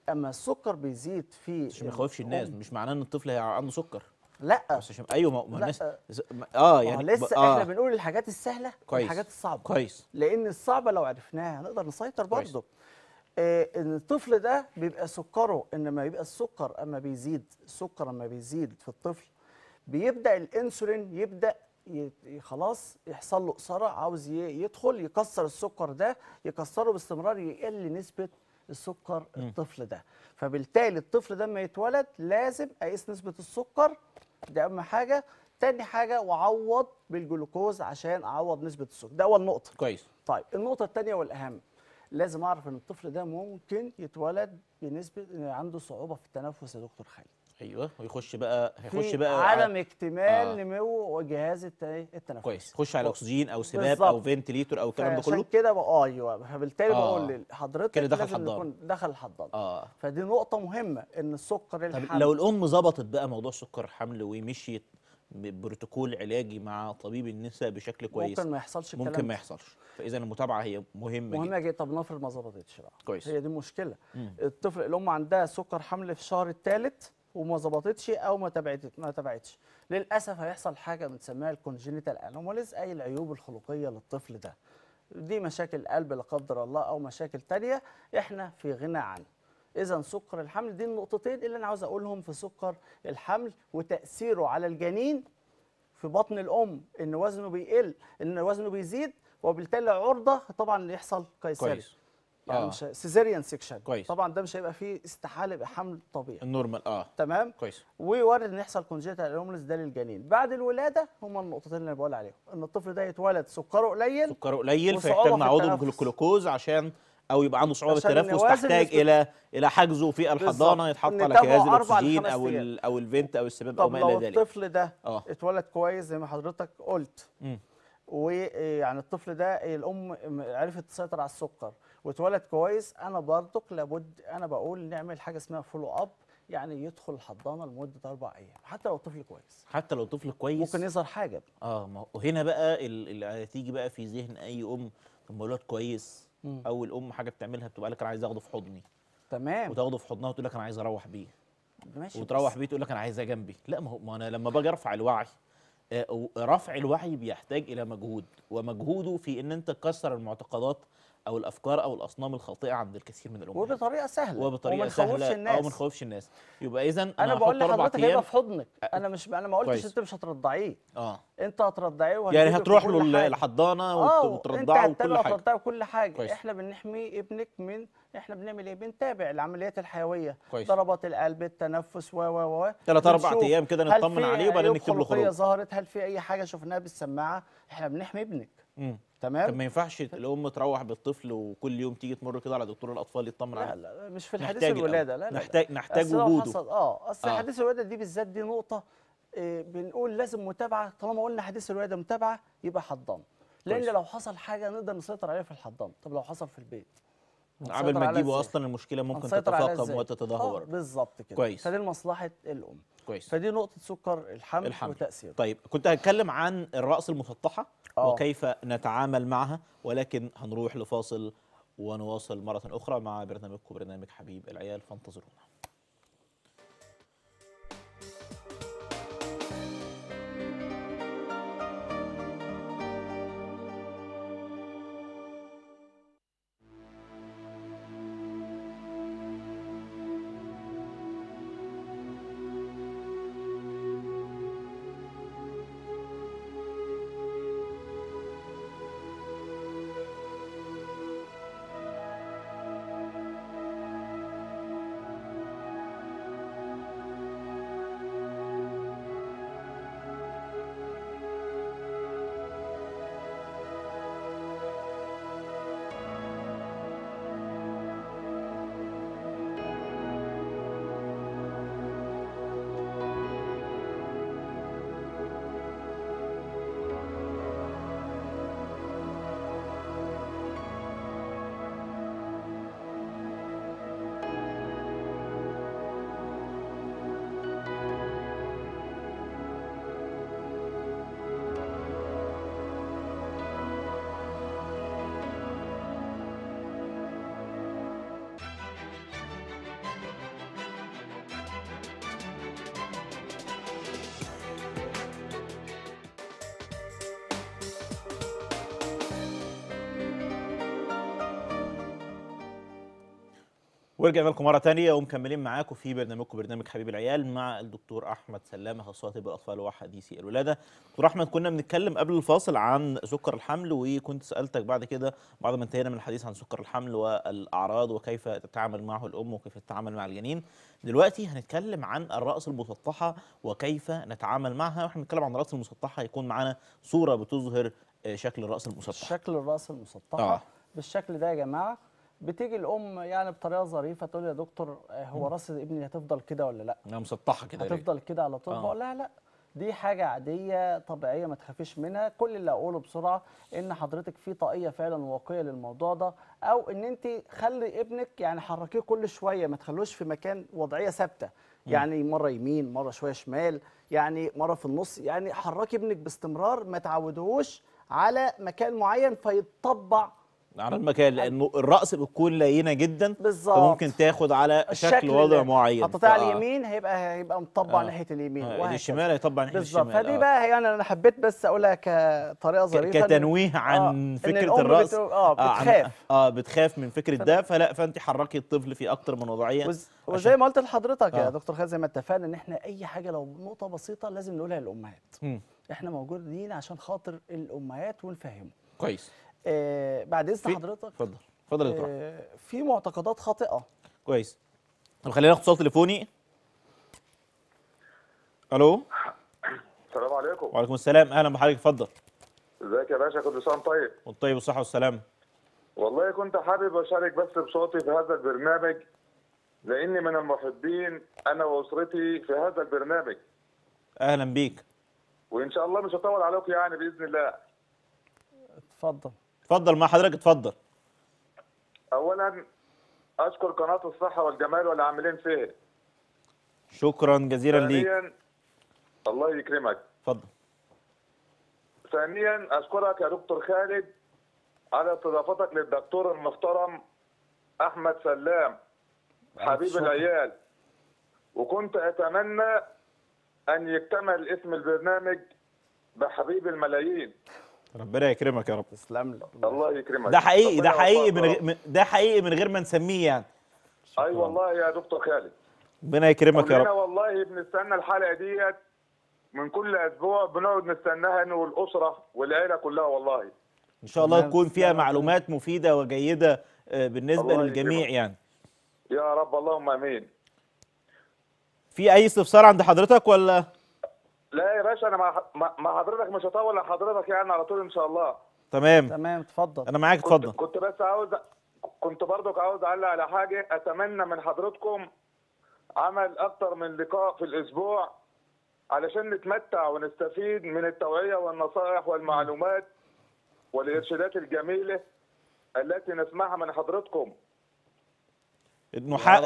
اما السكر بيزيد في عشان ما يخوفش الناس مش معناه ان الطفل عنده سكر لا بس ايوه ما الناس اه يعني لسه آه. احنا بنقول الحاجات السهله كويس. والحاجات الصعبه كويس لان الصعبه لو عرفناها نقدر نسيطر برضه آه ان الطفل ده بيبقى سكره انما يبقى السكر اما بيزيد السكر اما بيزيد في الطفل بيبدا الانسولين يبدا خلاص يحصل له قصاره عاوز يدخل يكسر السكر ده يكسره باستمرار يقل نسبه السكر الطفل ده فبالتالي الطفل ده لما يتولد لازم اقيس نسبه السكر دي اهم حاجه تاني حاجه وعوض بالجلوكوز عشان اعوض نسبه السكر ده اول نقطه كويس طيب النقطه الثانيه والاهم لازم اعرف ان الطفل ده ممكن يتولد بنسبه عنده صعوبه في التنفس يا دكتور خالد ايوه ويخش بقى هيخش بقى عدم آه. اكتمال آه. نمو وجهاز التنفس كويس خش على اكسجين او سباب بالزبط. او فنتليتور او الكلام ده كله عشان كده بقى آه، ايوه فبالتالي آه. بقول لحضرتك كده دخل الحضانه دخل الحضانه آه. فدي نقطه مهمه ان السكر الحمل طب لو الام ظبطت بقى موضوع سكر الحمل ومشيت بروتوكول علاجي مع طبيب النساء بشكل كويس ممكن ما يحصلش ممكن ما يحصلش فاذا المتابعه هي مهمه مهمه جدا طب نفرض ما ظبطتش بقى كويس هي دي مشكله مم. الطفل الام عندها سكر حمل في الشهر الثالث وما ظبطتش او ما تبعتش ما تبعتش للاسف هيحصل حاجه بنسميها الكونجنيتال انوماليز اي العيوب الخلقيه للطفل ده دي مشاكل قلب لا قدر الله او مشاكل تانية احنا في غنى عنها اذا سكر الحمل دي النقطتين اللي انا عاوز اقولهم في سكر الحمل وتاثيره على الجنين في بطن الام ان وزنه بيقل ان وزنه بيزيد وبالتالي عرضه طبعا يحصل قيصري يعني آه. مش سيزيريان سيكشن كويس. طبعا ده مش هيبقى فيه استحاله يبقى حمل طبيعي النورمال اه تمام كويس ويورد ان يحصل كونجيتال انوملز ده للجنين بعد الولاده هما النقطتين اللي انا بقول عليهم ان الطفل ده يتولد سكره قليل سكره قليل فيحتاج نعوضه بالجلوكوز عشان او يبقى عنده صعوبه تنفس تحتاج الى الى حجزه في الحضانه يتحط على جهاز الاكسجين او او الفنت او السباب او ما الى ذلك الطفل ده آه. اتولد كويس زي ما حضرتك قلت ويعني الطفل ده الام عرفت تسيطر على السكر واتولد كويس انا برضك لابد انا بقول نعمل حاجه اسمها فولو اب يعني يدخل الحضانه لمده اربع ايام حتى لو الطفل كويس حتى لو الطفل كويس ممكن يظهر حاجه اه ما وهنا بقى اللي هتيجي بقى في ذهن اي ام طب الولد كويس مم. او الام حاجه بتعملها بتبقى لك انا عايز اخده في حضني تمام وتاخده في حضنها وتقول لك انا عايز اروح بيه ماشي وتروح بيه تقول لك انا عايزها جنبي لا ما هو ما انا لما باجي ارفع الوعي آه، رفع الوعي بيحتاج الى مجهود ومجهوده في ان انت تكسر المعتقدات او الافكار او الاصنام الخاطئه عند الكثير من الامهات وبطريقه سهله وبطريقه سهله وما الناس او ما نخوفش الناس يبقى اذا انا, أنا بقول لحضرتك هيبقى في حضنك انا مش انا ما قلتش انت مش هترضعيه اه انت هترضعيه يعني هتروح له الحضانه آه، وترضعه وكل حاجه انت وكل حاجه كويس. احنا بنحمي ابنك من احنا بنعمل ايه بنتابع العمليات الحيويه كويس. ضربات القلب التنفس و و و ثلاث اربع ايام كده نطمن عليه وبعدين نكتب له خروج هل في اي حاجه شفناها بالسماعه احنا بنحمي ابنك تمام طب ما ينفعش الام تروح بالطفل وكل يوم تيجي تمر كده على دكتور الاطفال يطمن عليه لا لا مش في الحديث الولاده لا, لا نحتاج نحتاج وجوده حصل اه اصل آه. حديث الولاده دي بالذات دي نقطه إيه بنقول لازم متابعه طالما قلنا حديث الولاده متابعه يبقى حضانه لان لو حصل حاجه نقدر نسيطر عليها في الحضانه طب لو حصل في البيت قبل ما تجيبه اصلا المشكله ممكن تتفاقم وتتدهور آه بالظبط كده كويس فدي لمصلحه الام كويس فدي نقطه سكر الحمل, الحمل. وتاثيره طيب كنت هتكلم عن الرأس المسطحه أوه. وكيف نتعامل معها ولكن هنروح لفاصل ونواصل مره اخرى مع برنامجكم برنامج حبيب العيال فانتظرونا ورجعنا لكم مره ثانيه ومكملين معاكم في برنامجكم برنامج حبيب العيال مع الدكتور احمد سلامه اخصائي طب الاطفال وحديثي الولاده دكتور احمد كنا بنتكلم قبل الفاصل عن سكر الحمل وكنت سالتك بعد كده بعد ما انتهينا من الحديث عن سكر الحمل والاعراض وكيف تتعامل معه الام وكيف تتعامل مع الجنين دلوقتي هنتكلم عن الراس المسطحه وكيف نتعامل معها واحنا بنتكلم عن الراس المسطحه هيكون معانا صوره بتظهر شكل الراس المسطح شكل الراس المسطحه آه. بالشكل ده يا جماعه بتيجي الام يعني بطريقه ظريفه تقول يا دكتور آه، هو راس ابني هتفضل كده ولا لا انا مسطحه كده هتفضل كده على طول آه. لا لها لا دي حاجه عاديه طبيعيه ما تخافيش منها كل اللي اقوله بسرعه ان حضرتك في طاقيه فعلا واقيه للموضوع ده او ان انت خلي ابنك يعني حركيه كل شويه ما تخلوش في مكان وضعيه ثابته يعني مره يمين مره شويه شمال يعني مره في النص يعني حركي ابنك باستمرار ما تعودهوش على مكان معين فيتطبع على المكان لانه الرأس بتكون لينه جدا بالظبط فممكن تاخد على شكل وضع معين حطيتها على اليمين هيبقى هيبقى مطبع آه. ناحيه اليمين آه. الشمال هيطبع ناحيه بالزبط. الشمال فدي آه. بقى يعني انا حبيت بس اقولها كطريقه ظريفه كتنويه آه، عن آه. فكره إن الراس بت... اه بتخاف عن... اه بتخاف من فكره ده فلا فانت حركي الطفل في اكتر من وضعيه وز... وزي ما قلت لحضرتك آه. يا دكتور خالد زي ما اتفقنا ان احنا اي حاجه لو نقطه بسيطه لازم نقولها للامهات احنا موجودين عشان خاطر الامهات ونفهمهم كويس آه بعد اذن حضرتك اتفضل اتفضل يا آه، دكتور في معتقدات خاطئه كويس طب خلينا ناخد اتصال تليفوني الو السلام عليكم وعليكم السلام اهلا بحضرتك اتفضل ازيك يا باشا كل سنه طيب وانت طيب والصحه والسلامه والله كنت حابب اشارك بس بصوتي في هذا البرنامج لاني من المحبين انا واسرتي في هذا البرنامج اهلا بيك وان شاء الله مش هطول عليكم يعني باذن الله اتفضل اتفضل مع حضرتك اتفضل اولا اشكر قناه الصحه والجمال والعاملين فيها شكرا جزيلا ليك الله يكرمك اتفضل ثانيا اشكرك يا دكتور خالد على استضافتك للدكتور المحترم احمد سلام حبيب شكرا. العيال وكنت اتمنى ان يكتمل اسم البرنامج بحبيب الملايين ربنا يكرمك يا رب تسلم لي الله يكرمك ده حقيقي ده حقيقي من غ... ده حقيقي من غير ما نسميه يعني اي والله يا دكتور خالد ربنا يكرمك يا رب والله بنستنى الحلقه ديت من كل اسبوع بنقعد نستناها انا والاسره والعيله كلها والله ان شاء الله تكون فيها معلومات مفيده وجيده آه، بالنسبه للجميع يعني يا رب اللهم امين في اي استفسار عند حضرتك ولا لا يا باشا انا مع حضرتك مش هطول لحضرتك يعني على طول ان شاء الله تمام تمام اتفضل انا معاك اتفضل كنت بس عاوز كنت برضك عاوز اعلق على حاجه اتمنى من حضرتكم عمل اكتر من لقاء في الاسبوع علشان نتمتع ونستفيد من التوعيه والنصائح والمعلومات والارشادات الجميله التي نسمعها من حضرتكم آه.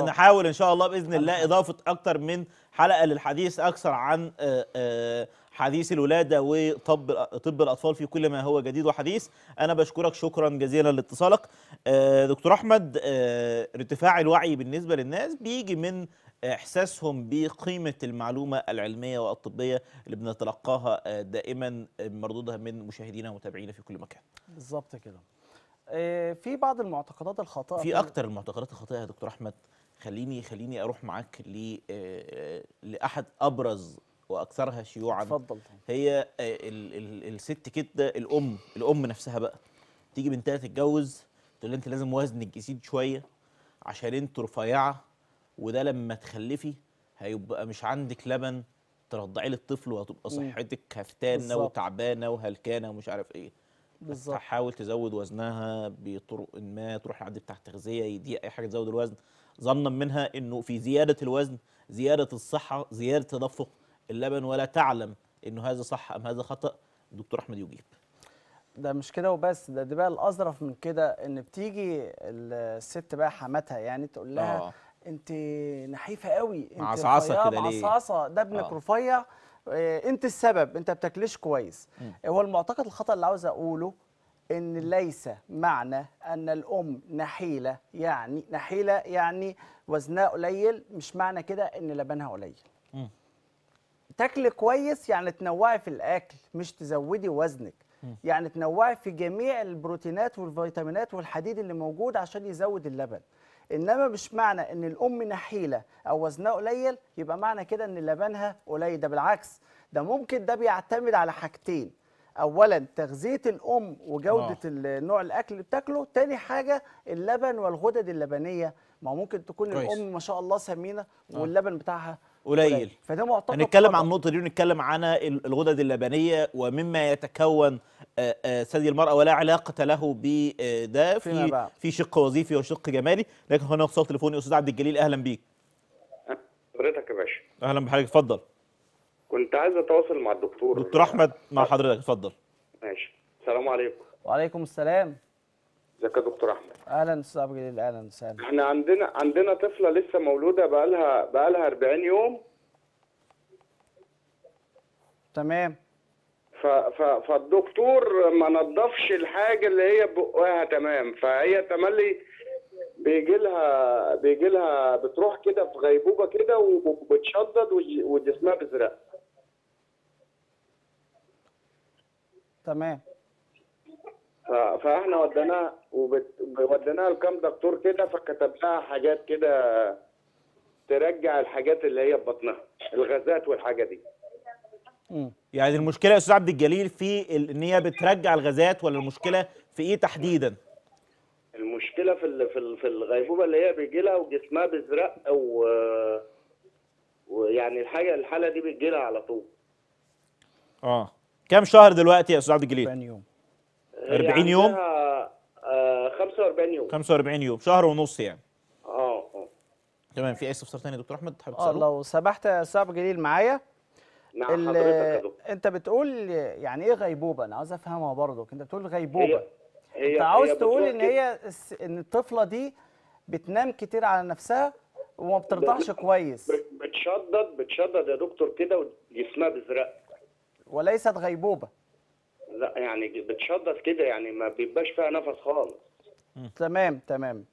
نحاول ان شاء الله باذن الله اضافه اكتر من حلقه للحديث اكثر عن آه، آه، حديث الولاده وطب طب الاطفال في كل ما هو جديد وحديث انا بشكرك شكرا جزيلا لاتصالك دكتور احمد ارتفاع الوعي بالنسبه للناس بيجي من احساسهم بقيمه المعلومه العلميه والطبيه اللي بنتلقاها دائما مردودها من مشاهدينا ومتابعينا في كل مكان بالظبط كده آه، في بعض المعتقدات الخاطئه في اكتر المعتقدات الخاطئه يا دكتور احمد خليني خليني اروح معاك ل آه، آه، لاحد ابرز واكثرها شيوعا اتفضل هي الـ الـ الست كده الام الام نفسها بقى تيجي بنتها تتجوز تقول لها انت لازم وزنك يزيد شويه عشان انت رفيعه وده لما تخلفي هيبقى مش عندك لبن ترضعي للطفل وهتبقى صحتك هفتانه وتعبانه وهلكانه ومش عارف ايه بالظبط تحاول تزود وزنها بطرق ما تروح لعند بتاع التغذيه يدي اي حاجه تزود الوزن ظنا منها انه في زياده الوزن زياده الصحه زياده تدفق اللبن ولا تعلم انه هذا صح ام هذا خطا الدكتور احمد يجيب ده مش كده وبس ده ده بقى الاظرف من كده ان بتيجي الست بقى حماتها يعني تقول لها آه. انت نحيفه قوي انت عصعصه كده ليه عصعصه ده ابنك آه. رفيع آه، انت السبب انت بتاكلش كويس هو المعتقد الخطا اللي عاوز اقوله ان ليس معنى ان الام نحيله يعني نحيله يعني وزنها قليل مش معنى كده ان لبنها قليل م. تاكلي كويس يعني تنوعي في الاكل مش تزودي وزنك م. يعني تنوعي في جميع البروتينات والفيتامينات والحديد اللي موجود عشان يزود اللبن انما مش معنى ان الام نحيله او وزنها قليل يبقى معنى كده ان لبنها قليل ده بالعكس ده ممكن ده بيعتمد على حاجتين اولا تغذيه الام وجوده آه. نوع الاكل اللي بتاكله تاني حاجه اللبن والغدد اللبنيه ما ممكن تكون كويس. الام ما شاء الله سمينه آه. واللبن بتاعها قليل فده معتقد هنتكلم عن النقطه دي ونتكلم عن الغدد اللبنيه ومما يتكون ثدي آه، آه، المراه ولا علاقه له بده آه، في في شق وظيفي وشق جمالي لكن هنا اتصال تليفوني استاذ عبد الجليل اهلا بيك حضرتك يا باشا اهلا بحضرتك اتفضل كنت عايز اتواصل مع الدكتور دكتور احمد مع حضرتك اتفضل ماشي السلام عليكم وعليكم السلام ازيك يا دكتور احمد اهلا استاذ ابو جليل اهلا وسهلا احنا عندنا عندنا طفله لسه مولوده بقى لها بقى لها 40 يوم تمام ف... ف... فالدكتور ما نظفش الحاجه اللي هي بقها تمام فهي تملي بيجي لها بيجي لها بتروح كده في غيبوبه كده وبتشدد وجسمها بيزرق تمام آه، فاحنا وديناها ووديناها لكام دكتور كده فكتب لها حاجات كده ترجع الحاجات اللي هي في بطنها الغازات والحاجه دي يعني المشكله يا استاذ عبد الجليل في ان هي بترجع الغازات ولا المشكله في ايه تحديدا المشكله في في في الغيبوبه اللي هي بيجي لها وجسمها بيزرق و آه، ويعني الحاجه الحاله دي بتجي لها على طول اه كام شهر دلوقتي يا استاذ عبد الجليل 40 يوم 40 يوم آه 45 يوم 45 يوم شهر ونص يعني اه اه تمام في اي استفسار ثاني يا دكتور احمد حابب آه، تساله اه لو سمحت يا استاذ جليل معايا نعم حضرتك انت بتقول يعني ايه غيبوبه انا عاوز افهمها برضك انت بتقول غيبوبه هي. هي انت عاوز تقول ان هي ان الطفله دي بتنام كتير على نفسها وما بترضعش كويس بتشدد بتشدد يا دكتور كده وجسمها بيزرق وليست غيبوبه لا يعني بتشدد كده يعني ما بيبقاش فيها نفس خالص تمام تمام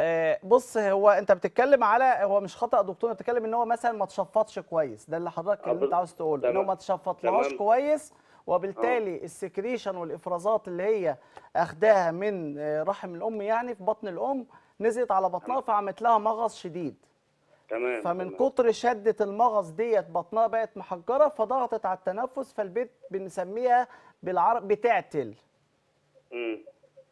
آه، بص هو انت بتتكلم على هو مش خطا دكتور بتتكلم ان هو مثلا ما تشفطش كويس ده اللي حضرتك اللي انت عاوز تقوله ان هو ما تشفطلهاش كويس وبالتالي أوه. السكريشن والافرازات اللي هي اخداها من آه، رحم الام يعني في بطن الام نزلت على بطنها فعملت لها مغص شديد تمام فمن تمام. كتر شده المغص ديت بطنها بقت محجره فضغطت على التنفس فالبيت بنسميها بالعرب بتعتل امم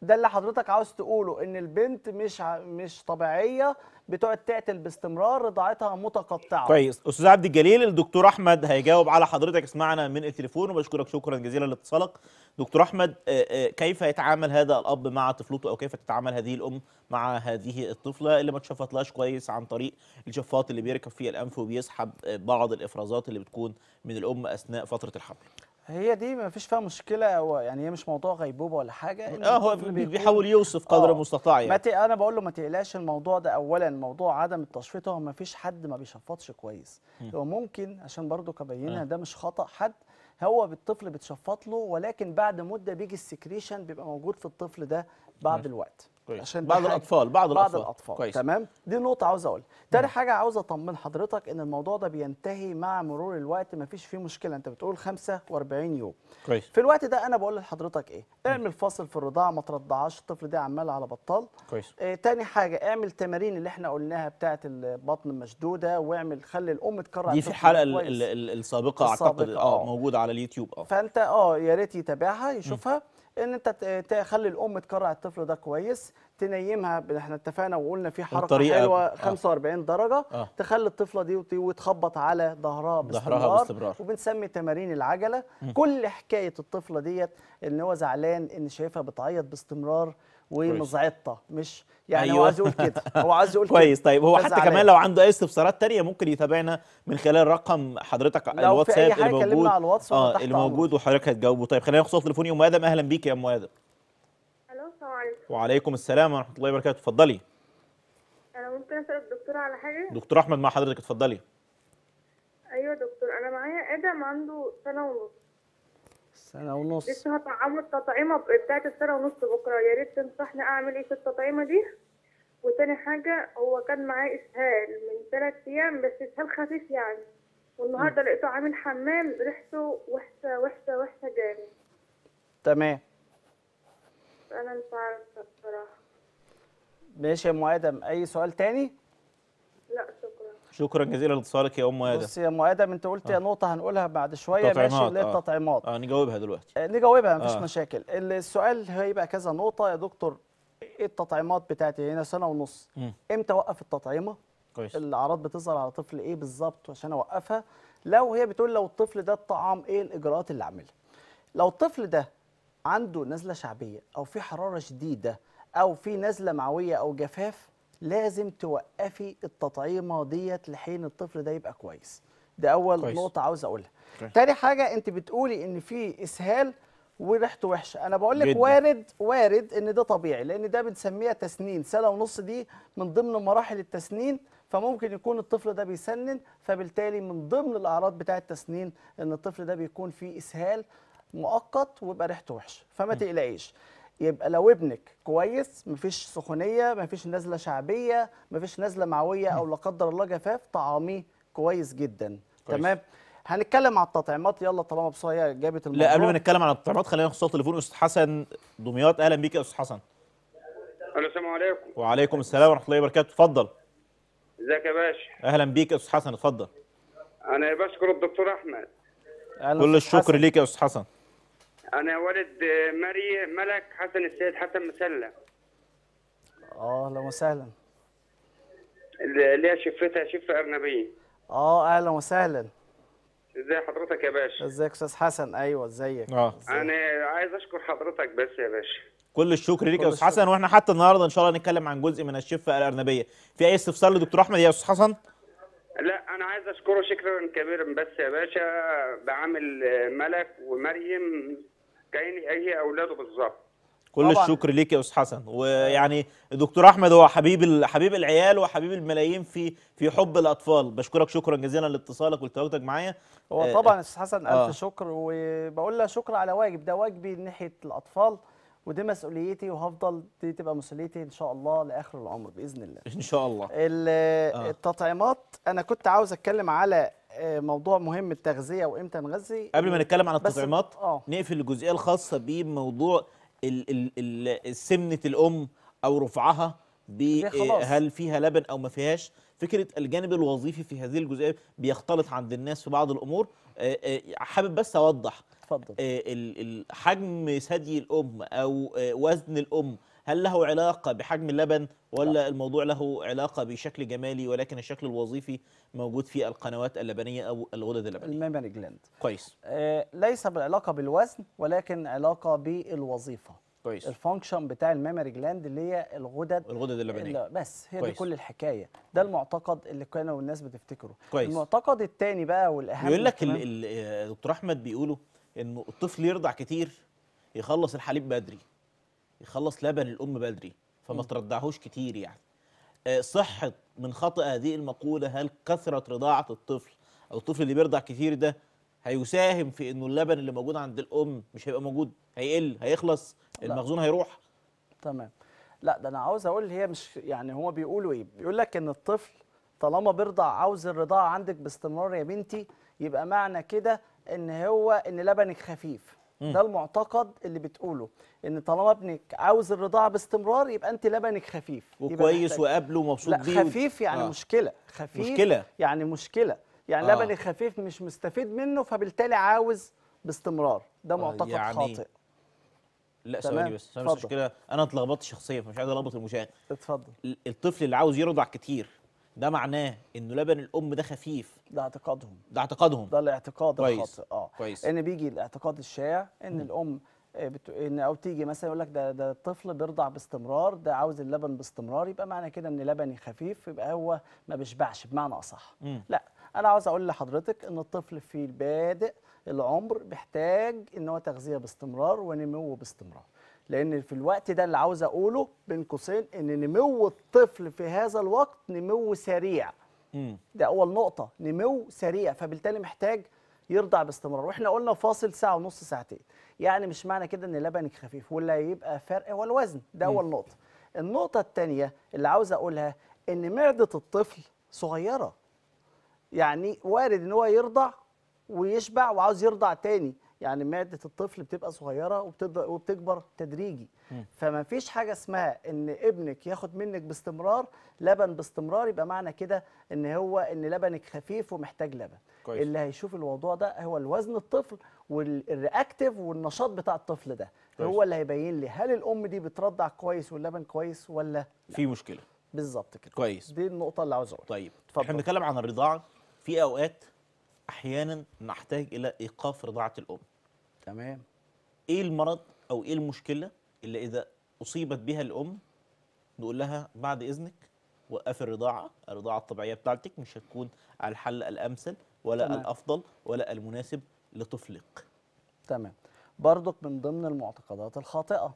ده اللي حضرتك عاوز تقوله ان البنت مش مش طبيعيه بتقعد تعتل باستمرار رضاعتها متقطعه كويس استاذ عبد الجليل الدكتور احمد هيجاوب على حضرتك اسمعنا من التليفون وبشكرك شكرا جزيلا لاتصالك دكتور احمد كيف يتعامل هذا الاب مع طفلته او كيف تتعامل هذه الام مع هذه الطفله اللي ما تشفطلهاش كويس عن طريق الشفاط اللي بيركب فيه الانف وبيسحب بعض الافرازات اللي بتكون من الام اثناء فتره الحمل هي دي ما فيش فيها مشكله او يعني هي مش موضوع غيبوبه ولا حاجه اه هو بيحاول يوصف قدر آه، المستطاع يعني ما انا بقول له ما تقلقش الموضوع ده اولا موضوع عدم التشفيط هو ما فيش حد ما بيشفطش كويس هو ممكن عشان برضو كبينها آه. ده مش خطا حد هو بالطفل بتشفط له ولكن بعد مده بيجي السكريشن بيبقى موجود في الطفل ده بعد الوقت كويس. عشان بعض الاطفال بعض الاطفال, بعض الأطفال. كويس. تمام دي نقطه عاوز اقول تاني حاجه عاوز اطمن حضرتك ان الموضوع ده بينتهي مع مرور الوقت ما فيش فيه مشكله انت بتقول 45 يوم كويس. في الوقت ده انا بقول لحضرتك ايه اعمل فاصل في الرضاعه ما ترضعش الطفل ده عمال على بطال كويس آه تاني حاجه اعمل تمارين اللي احنا قلناها بتاعه البطن المشدوده واعمل خلي الام تكرر دي في الحلقه الـ الـ الـ السابقه, السابقة اعتقد آه،, اه موجوده على اليوتيوب اه فانت اه يا ريت يتابعها يشوفها م. ان انت تخلي الام تقرع الطفل ده كويس تنيمها احنا اتفقنا وقلنا في حركه حلوه 45 آه. درجه آه. تخلي الطفله دي وتخبط على ظهرها باستمرار, باستمرار وبنسمي تمارين العجله م. كل حكايه الطفله ديت ان هو زعلان ان شايفها بتعيط باستمرار ومزعطه مش يعني أيوة. هو عايز يقول كده هو عايز يقول كويس طيب هو حتى كمان لو عنده اي استفسارات تانية ممكن يتابعنا من خلال رقم حضرتك الواتساب اللي موجود على الواتس اه اللي موجود وحضرتك هتجاوبه طيب خلينا ناخد تليفوني ام ادم اهلا بيك يا ام ادم الو السلام عليكم وعليكم السلام ورحمه الله وبركاته اتفضلي انا ممكن اسال الدكتور على حاجه دكتور احمد مع حضرتك اتفضلي ايوه دكتور انا معايا ادم عنده سنه ونص سنة ونص لسه هطعمه التطعيمة بتاعت السنة ونص بكرة يا ريت تنصحني أعمل إيه في التطعيمة دي وتاني حاجة هو كان معاه إسهال من ثلاث أيام بس إسهال خفيف يعني والنهاردة لقيته عامل حمام ريحته وحشة وحشة وحشة جامد تمام أنا مش عارفة بصراحة ماشي يا أم آدم أي سؤال تاني؟ لا شكرا جزيلا لاتصالك يا ام ادم بص يا ام ادم انت قلت آه. نقطه هنقولها بعد شويه ماشي اللي آه. التطعيمات اه نجاوبها دلوقتي آه نجاوبها مفيش آه. مشاكل السؤال هيبقى كذا نقطه يا دكتور ايه التطعيمات بتاعتي هنا سنه ونص م. امتى اوقف التطعيمه كويس الاعراض بتظهر على طفل ايه بالظبط عشان اوقفها لو هي بتقول لو الطفل ده الطعام ايه الاجراءات اللي اعملها لو الطفل ده عنده نزله شعبيه او في حراره شديده او في نزله معويه او جفاف لازم توقفي التطعيمه ديت لحين الطفل ده يبقى كويس ده اول كويس. نقطه عاوز اقولها كويس. تاني حاجه انت بتقولي ان في اسهال وريحته وحشه انا بقول لك وارد وارد ان ده طبيعي لان ده بنسميها تسنين سنه ونص دي من ضمن مراحل التسنين فممكن يكون الطفل ده بيسنن فبالتالي من ضمن الاعراض بتاعه التسنين ان الطفل ده بيكون فيه اسهال مؤقت ويبقى ريحته وحشه فما تقلقيش يبقى لو ابنك كويس مفيش سخونيه مفيش نزله شعبيه مفيش نزله معويه او لا قدر الله جفاف طعاميه كويس جدا كويس. تمام هنتكلم على التطعيمات يلا طالما بصايا جابت الموضوع لا قبل ما نتكلم على التطعيمات خلينا ناخد صوت تليفون استاذ حسن دمياط اهلا بيك يا استاذ حسن السلام عليكم وعليكم السلام ورحمه الله وبركاته اتفضل ازيك يا باشا اهلا بيك يا استاذ حسن اتفضل انا بشكر الدكتور احمد كل الشكر ليك يا استاذ حسن انا والد ماري ملك حسن السيد حسن مسلة اه اهلا وسهلا اللي هي شفتها شفه ارنبيه اه اهلا وسهلا إزاي حضرتك يا باشا ازيك استاذ حسن ايوه ازيك اه انا عايز اشكر حضرتك بس يا باشا كل الشكر ليك يا استاذ حسن واحنا حتى النهارده ان شاء الله هنتكلم عن جزء من الشفه الارنبيه في اي استفسار لدكتور احمد يا استاذ حسن لا انا عايز اشكره شكرا كبيرا بس يا باشا بعامل ملك ومريم كأن أي أولاده بالظبط كل طبعا. الشكر ليك يا استاذ حسن ويعني الدكتور احمد هو حبيب حبيب العيال وحبيب الملايين في في حب الاطفال بشكرك شكرا جزيلا لاتصالك ولتواجدك معايا هو آه، طبعا يا استاذ حسن آه. الف شكر وبقول له شكر على واجب ده واجبي ناحيه الاطفال ودي مسؤوليتي وهفضل دي تبقى مسؤوليتي ان شاء الله لاخر العمر باذن الله ان شاء الله آه. التطعيمات انا كنت عاوز اتكلم على آه، موضوع مهم التغذيه وامتى نغذي قبل ما نتكلم عن التطعيمات آه. نقفل الجزئيه الخاصه بموضوع سمنه الام او رفعها إيه، آه، هل فيها لبن او ما فيهاش فكره الجانب الوظيفي في هذه الجزئيه بيختلط عند الناس في بعض الامور آه، حابب بس اوضح اتفضل حجم ثدي الام او وزن الام هل له علاقة بحجم اللبن ولا الموضوع له علاقة بشكل جمالي ولكن الشكل الوظيفي موجود في القنوات اللبنية أو الغدد اللبنية الميمري جلاند كويس آه ليس بالعلاقة بالوزن ولكن علاقة بالوظيفة كويس الفانكشن بتاع الميموري جلاند اللي هي الغدد الغدد اللبنيه بس هي كويس. دي كل الحكايه ده المعتقد اللي كانوا الناس بتفتكره كويس. المعتقد الثاني بقى والاهم بيقول لك دكتور احمد بيقولوا انه الطفل يرضع كتير يخلص الحليب بدري يخلص لبن الام بدري فما ترضعهوش كتير يعني آه، صحه من خطا هذه المقوله هل كثره رضاعه الطفل او الطفل اللي بيرضع كتير ده هيساهم في انه اللبن اللي موجود عند الام مش هيبقى موجود هيقل هيخلص المخزون هيروح تمام لا ده انا عاوز اقول هي مش يعني هما بيقولوا ايه بيقول لك ان الطفل طالما بيرضع عاوز الرضاعه عندك باستمرار يا بنتي يبقى معنى كده ان هو ان لبنك خفيف ده المعتقد اللي بتقوله ان طالما ابنك عاوز الرضاعه باستمرار يبقى انت لبنك خفيف وكويس وقابله ومبسوط بيه لا خفيف يعني آه. مشكله خفيف مشكله يعني مشكله يعني آه. لبنك خفيف مش مستفيد منه فبالتالي عاوز باستمرار ده آه، معتقد يعني خاطئ لا ثواني بس بس مشكله انا اتلخبطت شخصيا فمش عايز الخبط المشاهد اتفضل الطفل اللي عاوز يرضع كتير ده معناه انه لبن الام ده خفيف ده اعتقادهم ده اعتقادهم ده الاعتقاد كويس. الخاطئ اه كويس ان بيجي الاعتقاد الشائع ان م. الام آه، بتو... ان او تيجي مثلا يقول لك ده ده الطفل بيرضع باستمرار ده عاوز اللبن باستمرار يبقى معنى كده ان لبني خفيف يبقى هو ما بيشبعش بمعنى اصح م. لا انا عاوز اقول لحضرتك ان الطفل في البادئ العمر بيحتاج ان هو تغذيه باستمرار ونمو باستمرار لان في الوقت ده اللي عاوز اقوله بين قوسين ان نمو الطفل في هذا الوقت نمو سريع ده اول نقطه نمو سريع فبالتالي محتاج يرضع باستمرار واحنا قلنا فاصل ساعه ونص ساعتين يعني مش معنى كده ان لبنك خفيف ولا يبقى فرق هو الوزن ده اول م. نقطه النقطه الثانيه اللي عاوز اقولها ان معده الطفل صغيره يعني وارد ان هو يرضع ويشبع وعاوز يرضع تاني يعني معده الطفل بتبقى صغيره وبتكبر تدريجي فما فيش حاجه اسمها ان ابنك ياخد منك باستمرار لبن باستمرار يبقى معنى كده ان هو ان لبنك خفيف ومحتاج لبن كويس. اللي هيشوف الموضوع ده هو الوزن الطفل والرياكتيف والنشاط بتاع الطفل ده كويس. هو اللي هيبين لي هل الام دي بترضع كويس واللبن كويس ولا لا. في مشكله بالظبط كده كويس دي النقطه اللي عاوز اقولها طيب اتفضل. احنا بنتكلم عن الرضاعه في اوقات احيانا نحتاج الى ايقاف رضاعه الام تمام ايه المرض او ايه المشكله اللي اذا اصيبت بها الام نقول لها بعد اذنك وقفي الرضاعه الرضاعه الطبيعيه بتاعتك مش هتكون على الحل الامثل ولا تمام. الافضل ولا المناسب لطفلك تمام برضك من ضمن المعتقدات الخاطئه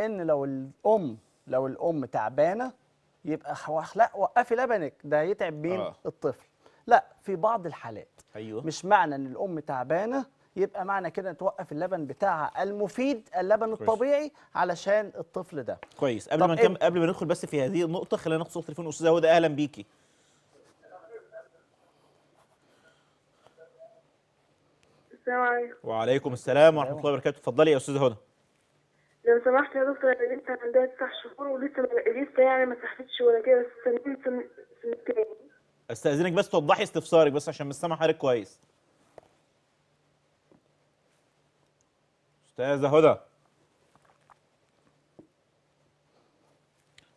ان لو الام لو الام تعبانه يبقى لا وقفي لبنك ده هيتعب مين آه. الطفل لا في بعض الحالات أيوه. مش معنى ان الام تعبانه يبقى معنى كده نتوقف اللبن بتاعها المفيد اللبن كويس. الطبيعي علشان الطفل ده كويس قبل ما نكمل قبل ما ندخل بس في هذه النقطه خلينا ناخد صوت تليفون استاذه هدى اهلا بيكي السلام عليكم وعليكم السلام ورحمه الله وبركاته اتفضلي يا استاذه هدى لو سمحت يا دكتور انا لسه عندها تسع شهور ولسه ما لسه يعني ما صحتش ولا كده بس سنتين سنتين استاذنك بس توضحي استفسارك بس عشان مش سامع حضرتك كويس استاذه هدى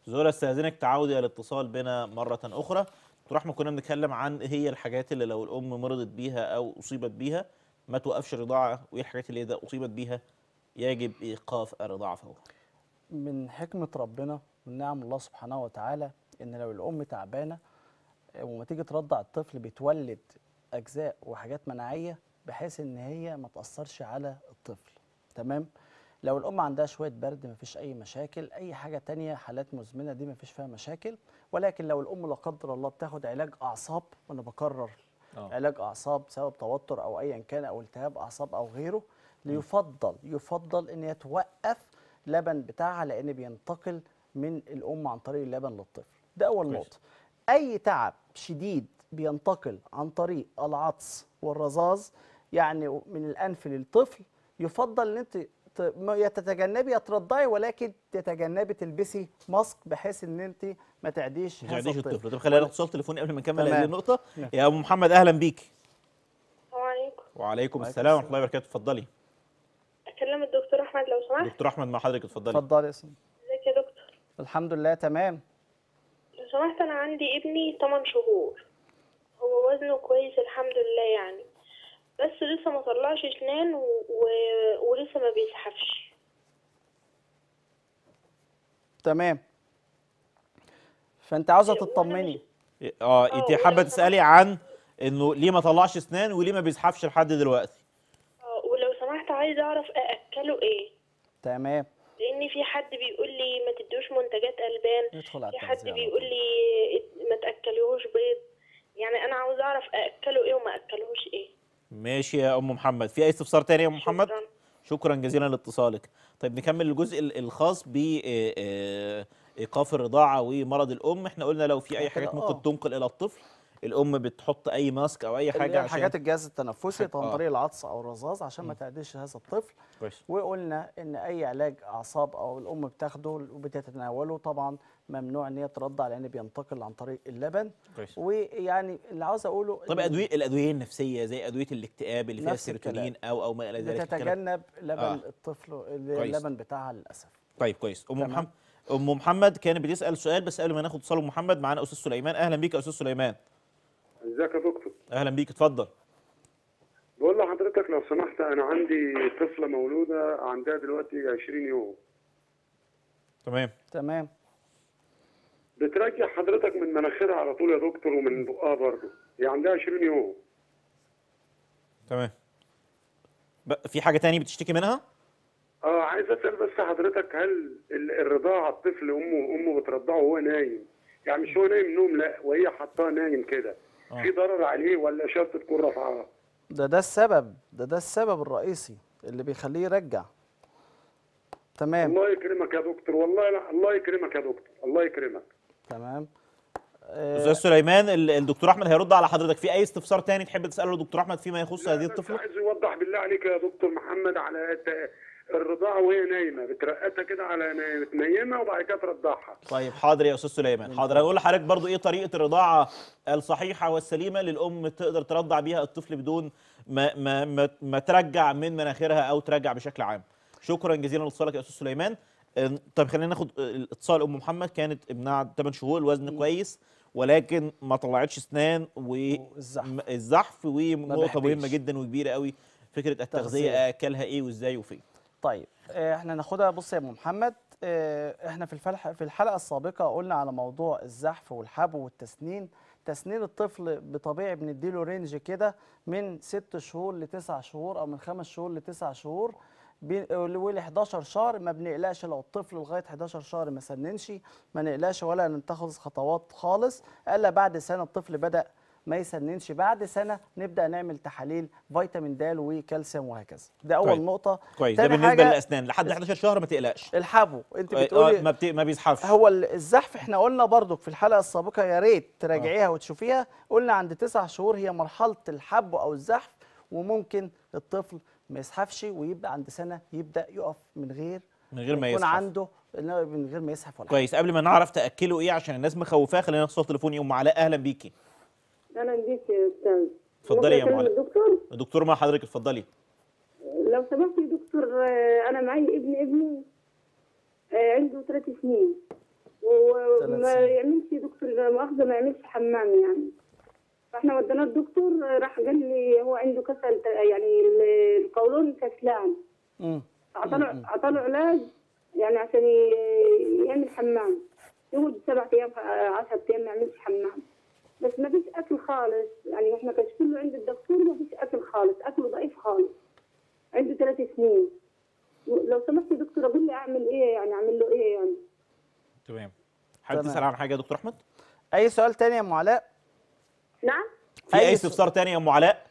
زهره استاذنك تعودي على الاتصال بنا مره اخرى دكتور احمد كنا بنتكلم عن ايه هي الحاجات اللي لو الام مرضت بيها او اصيبت بيها ما توقفش الرضاعه وايه الحاجات اللي اذا اصيبت بيها يجب ايقاف الرضاعه فورا من حكمه ربنا من نعم الله سبحانه وتعالى ان لو الام تعبانه وما تيجي ترضع الطفل بتولد اجزاء وحاجات مناعيه بحيث ان هي ما تاثرش على الطفل تمام لو الام عندها شويه برد مفيش اي مشاكل اي حاجه تانية حالات مزمنه دي مفيش فيها مشاكل ولكن لو الام لا قدر الله بتاخد علاج اعصاب وانا بكرر أوه. علاج اعصاب سبب توتر او ايا كان او التهاب اعصاب او غيره يفضل يفضل ان يتوقف لبن بتاعها لان بينتقل من الام عن طريق اللبن للطفل ده اول نقطه اي تعب شديد بينتقل عن طريق العطس والرذاذ يعني من الانف للطفل يفضل ان انت يا تتجنبي يا ترضعي ولكن تتجنبي تلبسي ماسك بحيث ان انت ما تعديش ما تعديش الطفل طب خلينا ناخد اتصال تليفوني قبل ما نكمل هذه النقطه نعم. يا ابو محمد اهلا بيكي وعليكم وعليكم السلام ورحمه الله وبركاته اتفضلي اكلم الدكتور احمد لو سمحت دكتور احمد مع حضرتك اتفضلي اتفضلي يا سيدي ازيك يا دكتور الحمد لله تمام لو سمحت انا عندي ابني 8 شهور هو وزنه كويس الحمد لله يعني بس لسه ما طلعش اسنان و... و... ولسه ما بيزحفش تمام فانت عاوزه تطمني إيه، اه انت حابه تسالي عن انه ليه ما طلعش اسنان وليه ما بيزحفش لحد دلوقتي اه ولو سمحت عايز اعرف ااكله ايه تمام لان في حد بيقول لي ما تدوش منتجات البان ندخل في حد بيقول لي ما تاكلوش بيض يعني انا عاوز اعرف ااكله ايه وما اكلهوش ايه ماشي يا ام محمد في اي استفسار تاني يا ام محمد شكرا, جزيلا لاتصالك طيب نكمل الجزء الخاص ب آه، آه، ايقاف الرضاعه ومرض الام احنا قلنا لو في اي حاجات ممكن آه. تنقل الى الطفل الام بتحط اي ماسك او اي حاجه عشان حاجات الجهاز التنفسي عن آه. طريق العطس او الرذاذ عشان ما تعديش هذا الطفل بيش. وقلنا ان اي علاج اعصاب او الام بتاخده وبتتناوله طبعا ممنوع ان هي ترضع لان بينتقل عن طريق اللبن بيش. ويعني اللي عاوز اقوله طب ادويه الادويه النفسيه زي ادويه الاكتئاب اللي فيها السيروتونين او او ما الى ذلك بتتجنب لبن آه. الطفل اللبن بتاعها للاسف طيب كويس ام محمد ام محمد كانت بتسال سؤال بس قبل ما ناخد اتصال محمد معانا استاذ سليمان اهلا بيك يا استاذ سليمان ازيك يا دكتور اهلا بيك اتفضل بقول لحضرتك لو سمحت انا عندي طفله مولوده عندها دلوقتي 20 يوم تمام تمام بترجع حضرتك من مناخيرها على طول يا دكتور ومن بقها برضه هي عندها 20 يوم تمام في حاجه تاني بتشتكي منها؟ اه عايز اسال بس حضرتك هل الرضاعه الطفل امه امه بترضعه وهو نايم يعني مش هو نايم نوم لا وهي حطاه نايم كده آه. في ضرر عليه ولا شرط تكون رفعها ده ده السبب ده ده السبب الرئيسي اللي بيخليه يرجع تمام الله يكرمك يا دكتور والله لا الله يكرمك يا دكتور الله يكرمك تمام استاذ آه، سليمان الدكتور احمد هيرد على حضرتك في اي استفسار تاني تحب تساله دكتور احمد فيما يخص هذه الطفله عايز يوضح بالله عليك يا دكتور محمد على الرضاعه وهي نايمه بترقتها كده على نايمه وبعد كده ترضعها طيب حاضر يا استاذ سليمان نعم. حاضر هقول لحضرتك برضو ايه طريقه الرضاعه الصحيحه والسليمه للام تقدر ترضع بيها الطفل بدون ما ما ما, ما ترجع من مناخيرها او ترجع بشكل عام شكرا جزيلا لاتصالك يا استاذ سليمان طب خلينا ناخد آه، اتصال ام محمد كانت ابنها 8 شهور الوزن كويس ولكن ما طلعتش اسنان والزحف ونقطه مهمه جدا وكبيره قوي فكره التغذيه اكلها ايه وازاي وفين طيب آه، احنا ناخدها بص يا ابو محمد آه، احنا في في الحلقه السابقه قلنا على موضوع الزحف والحبو والتسنين تسنين الطفل بطبيعي بنديله رينج كده من 6 شهور ل 9 شهور او من 5 شهور ل 9 شهور وال 11 شهر ما بنقلقش لو الطفل لغايه 11 شهر ما سننش ما نقلقش ولا نتخذ خطوات خالص الا بعد سنه الطفل بدا ما يسننش بعد سنه نبدا نعمل تحاليل فيتامين د وكالسيوم وهكذا ده اول طيب. نقطه كويس طيب، ده بالنسبه للاسنان لحد 11 شهر ما تقلقش الحبو انت آه، بتقولي آه، ما, بت... ما بيزحفش هو الزحف احنا قلنا برضك في الحلقه السابقه يا ريت تراجعيها آه. وتشوفيها قلنا عند 9 شهور هي مرحله الحبو او الزحف وممكن الطفل ما يزحفش ويبدا عند سنه يبدا يقف من غير من غير ما يكون يزحف. عنده من غير ما يزحف ولا كويس قبل ما نعرف تاكله ايه عشان الناس مخوفاه خلينا ناخد تليفون تليفوني ام علاء اهلا بيكي انا بيك يا استاذ اتفضلي يا معلم الدكتور الدكتور مع حضرتك اتفضلي لو سمحت يا دكتور آه، انا معايا ابن ابني آه، عنده ثلاث سنين وما يعملش دكتور مؤاخذه ما يعملش حمام يعني فاحنا وديناه الدكتور آه، راح قال لي هو عنده كسل يعني القولون كسلان اعطانا اعطانا علاج يعني عشان يعمل حمام يقعد سبع ايام 10 ايام ما يعملش حمام بس ما فيش اكل خالص يعني احنا كشفنا عند الدكتور ما فيش اكل خالص اكله ضعيف خالص عنده ثلاث سنين لو سمحت دكتور قول لي اعمل ايه يعني اعمل له ايه يعني تمام حابب تسال عن حاجه يا دكتور احمد اي سؤال تاني يا ام علاء نعم في اي استفسار تاني يا ام علاء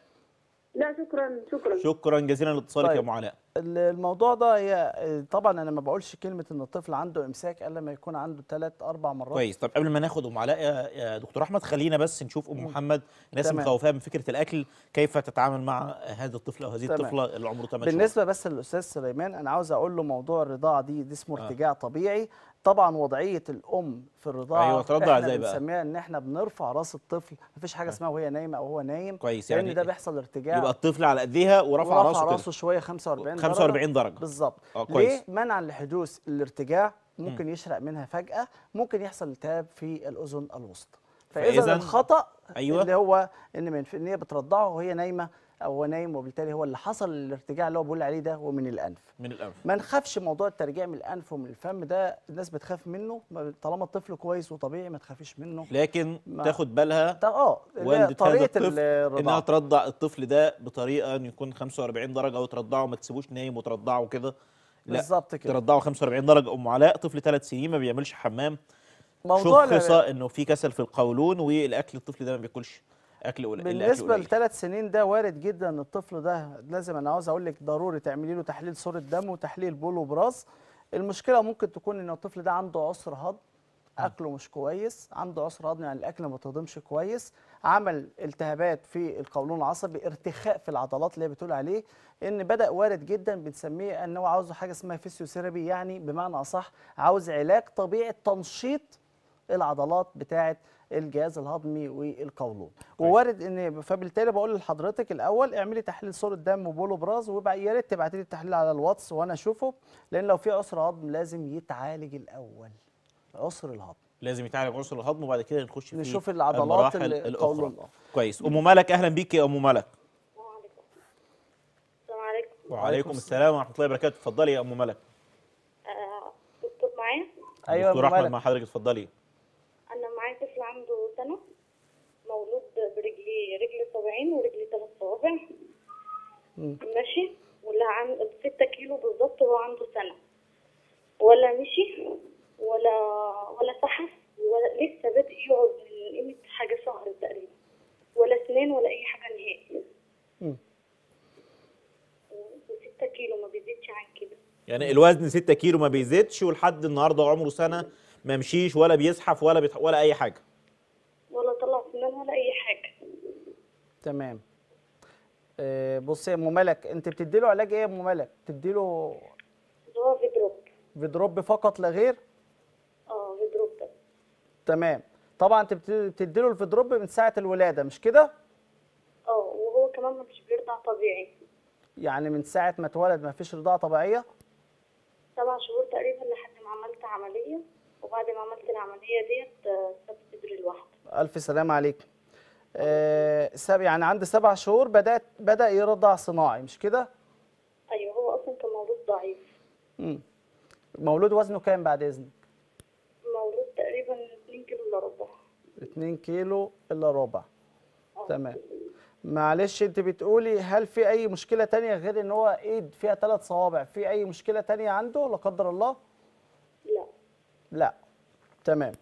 لا شكرا شكرا شكرا جزيلا لاتصالك طيب. يا معلاء الموضوع ده هي طبعا انا ما بقولش كلمه ان الطفل عنده امساك الا لما يكون عنده ثلاث اربع مرات كويس طب قبل ما ناخد ام علاء يا دكتور احمد خلينا بس نشوف ام محمد ناس مخوفاها من فكره الاكل كيف تتعامل مع هذا الطفل او هذه تمام. الطفله اللي عمره 8 شهور بالنسبه بس للاستاذ سليمان انا عاوز اقول له موضوع الرضاعه دي دي اسمه آه. ارتجاع آه. طبيعي طبعا وضعيه الام في الرضاعه ايوه ترضع ازاي بقى بنسميها ان احنا بنرفع راس الطفل مفيش حاجه أيوة. اسمها وهي نايمه او هو نايم كويس يعني لان ده بيحصل ارتجاع يبقى الطفل على ايديها ورفع راسه ورفع راسه شويه 45 درجه 45 درجه بالظبط آه، ليه منعا لحدوث الارتجاع ممكن يشرق منها فجاه ممكن يحصل التهاب في الاذن الوسطى فاذا الخطا أيوة. اللي هو ان من ان هي بترضعه وهي نايمه هو نايم وبالتالي هو اللي حصل الارتجاع اللي هو بيقول عليه ده ومن الانف من الانف ما نخافش موضوع الترجيع من الانف ومن الفم ده الناس بتخاف منه طالما الطفل كويس وطبيعي ما تخافيش منه لكن تاخد بالها اه طريقه الرضاعه انها ترضع الطفل ده بطريقه ان يكون 45 درجه وترضعه ما تسيبوش نايم وترضعه كده بالظبط كده ترضعه 45 درجه ام علاء طفل ثلاث سنين ما بيعملش حمام موضوع شخصه انه في كسل في القولون والاكل الطفل ده ما بياكلش اكل قليل بالنسبه لثلاث سنين ده وارد جدا ان الطفل ده لازم انا عاوز اقول لك ضروري تعملي له تحليل صوره دم وتحليل بول وبراز المشكله ممكن تكون ان الطفل ده عنده عسر هضم اكله مش كويس عنده عسر هضم يعني الاكل ما تهضمش كويس عمل التهابات في القولون العصبي ارتخاء في العضلات اللي هي بتقول عليه ان بدا وارد جدا بنسميه ان هو عاوزه حاجه اسمها فيسيوثيرابي يعني بمعنى اصح عاوز علاج طبيعي تنشيط العضلات بتاعه الجهاز الهضمي والقولون ووارد ان فبالتالي بقول لحضرتك الاول اعملي تحليل صوره دم وبولو براز ويا ريت تبعتي لي التحليل على الواتس وانا اشوفه لان لو في عسر هضم لازم يتعالج الاول عسر الهضم لازم يتعالج عسر الهضم وبعد كده نخش في نشوف العضلات الاخرى كويس ام ملك اهلا بيك يا ام ملك وعليكم السلام ورحمه الله وبركاته اتفضلي يا ام ملك آه، دكتور معايا ايوه دكتور احمد مع حضرتك اتفضلي سبعين ورجلي تلات صوابع ماشي ولا عن ستة كيلو بالظبط وهو عنده سنة ولا مشي ولا ولا سحب ولا لسه بادئ يقعد من قيمة حاجة شهر تقريبا ولا سنين ولا أي حاجة نهائي وستة كيلو ما بيزيدش عن كده يعني الوزن 6 كيلو ما بيزيدش ولحد النهارده عمره سنه ما مشيش ولا بيزحف ولا بيتح... ولا اي حاجه ولا طلع سنان ولا اي تمام آه، بصي يا ام ملك انت بتدي له علاج ايه يا ام ملك؟ بتدي له هو فيدروب فيدروب فقط لا غير؟ اه فيدروب بس تمام طبعا انت بتدي له الفيدروب من ساعه الولاده مش كده؟ اه وهو كمان مش بيرضع طبيعي يعني من ساعه ما اتولد ما فيش رضاعه طبيعيه؟ سبع شهور تقريبا لحد ما عملت عمليه وبعد ما عملت العمليه ديت آه، ساب بدري لوحده الف سلام عليكم آه، يعني عند سبع شهور بدات بدا يرضع صناعي مش كده ايوه هو اصلا كان مولود ضعيف امم مولود وزنه كام بعد اذنك مولود تقريبا 2 كيلو الا ربع 2 كيلو الا ربع آه. تمام معلش انت بتقولي هل في اي مشكله تانية غير ان هو ايد فيها ثلاث صوابع في اي مشكله تانية عنده لا قدر الله لا لا تمام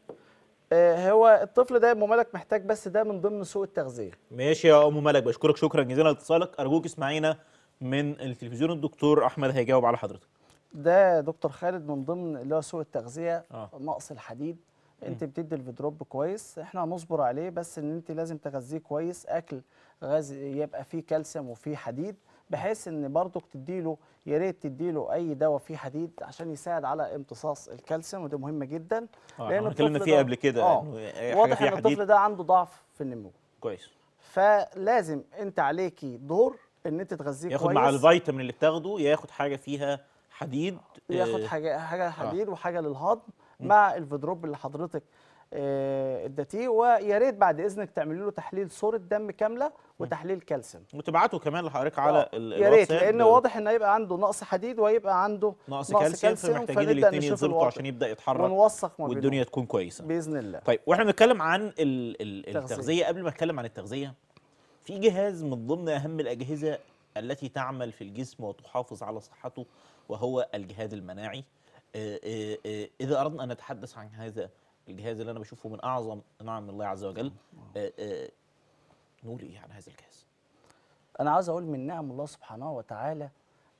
آه، هو الطفل ده ام مالك محتاج بس ده من ضمن سوء التغذيه ماشي يا ام مالك بشكرك شكرا جزيلا لاتصالك ارجوك اسمعينا من التلفزيون الدكتور احمد هيجاوب على حضرتك ده دكتور خالد من ضمن اللي هو سوء التغذيه آه. نقص الحديد انت بتدي الفيدروب كويس احنا هنصبر عليه بس ان انت لازم تغذيه كويس اكل غاز يبقى فيه كالسيوم وفيه حديد بحيث ان برضك تديله يا ريت تديله اي دواء فيه حديد عشان يساعد على امتصاص الكالسيوم ودي مهمه جدا آه، لان اتكلمنا فيه قبل كده اه واضح ان الطفل ده عنده ضعف في النمو كويس فلازم انت عليكي دور ان انت تغذيه كويس ياخد مع الفيتامين اللي بتاخده ياخد حاجه فيها حديد ياخد آه، حاجه حاجه آه. حديد آه. وحاجه للهضم مع الفيدروب اللي حضرتك اديتيه ويا ريت بعد اذنك تعملي له تحليل صوره دم كامله وتحليل كالسيوم وتبعته كمان لحضرتك على آه. الواتساب يا ريت لان واضح ان هيبقى عنده نقص حديد وهيبقى عنده نقص, نقص كالسيوم فمحتاجين الاثنين ينزلوا عشان يبدا يتحرك ونوثق والدنيا تكون كويسه باذن الله طيب واحنا بنتكلم عن التغذيه قبل ما اتكلم عن التغذيه في جهاز من ضمن اهم الاجهزه التي تعمل في الجسم وتحافظ على صحته وهو الجهاز المناعي آه، آه، اذا اردنا ان نتحدث عن هذا الجهاز اللي انا بشوفه من اعظم نعم الله عز وجل نقول ايه عن هذا الجهاز؟ انا عاوز اقول من نعم الله سبحانه وتعالى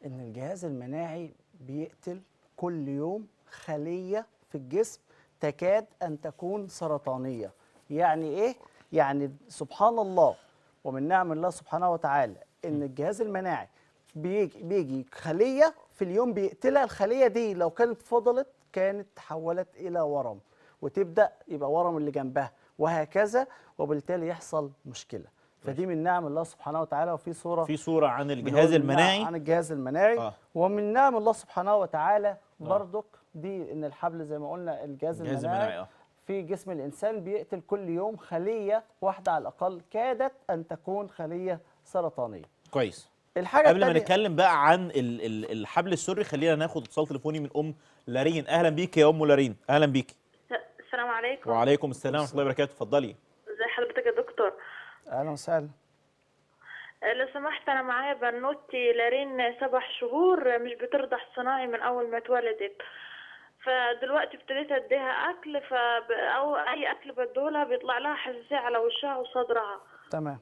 ان الجهاز المناعي بيقتل كل يوم خليه في الجسم تكاد ان تكون سرطانيه يعني ايه يعني سبحان الله ومن نعم الله سبحانه وتعالى ان الجهاز المناعي بيجي, بيجي خليه في اليوم بيقتلها الخليه دي لو كانت فضلت كانت تحولت الى ورم وتبدا يبقى ورم اللي جنبها وهكذا وبالتالي يحصل مشكله فدي من نعم الله سبحانه وتعالى وفي صورة في صورة عن الجهاز نعم المناعي عن الجهاز المناعي آه. ومن نعم الله سبحانه وتعالى نعم. برضك دي ان الحبل زي ما قلنا الجهاز, الجهاز المناعي, المناعي آه. في جسم الانسان بيقتل كل يوم خليه واحده على الاقل كادت ان تكون خليه سرطانيه كويس الحاجه قبل ما نتكلم بقى عن الحبل السري خلينا ناخد اتصال تليفوني من ام لارين اهلا بيك يا ام لارين اهلا بيك السلام عليكم وعليكم السلام ورحمه الله وبركاته اتفضلي ازي حضرتك يا دكتور اهلا وسهلا آه، لو سمحت انا معايا بنوتي لارين سبع شهور مش بترضع صناعي من اول ما اتولدت فدلوقتي ابتديت اديها اكل او اي اكل بدولها بيطلع لها حساسيه على وشها وصدرها تمام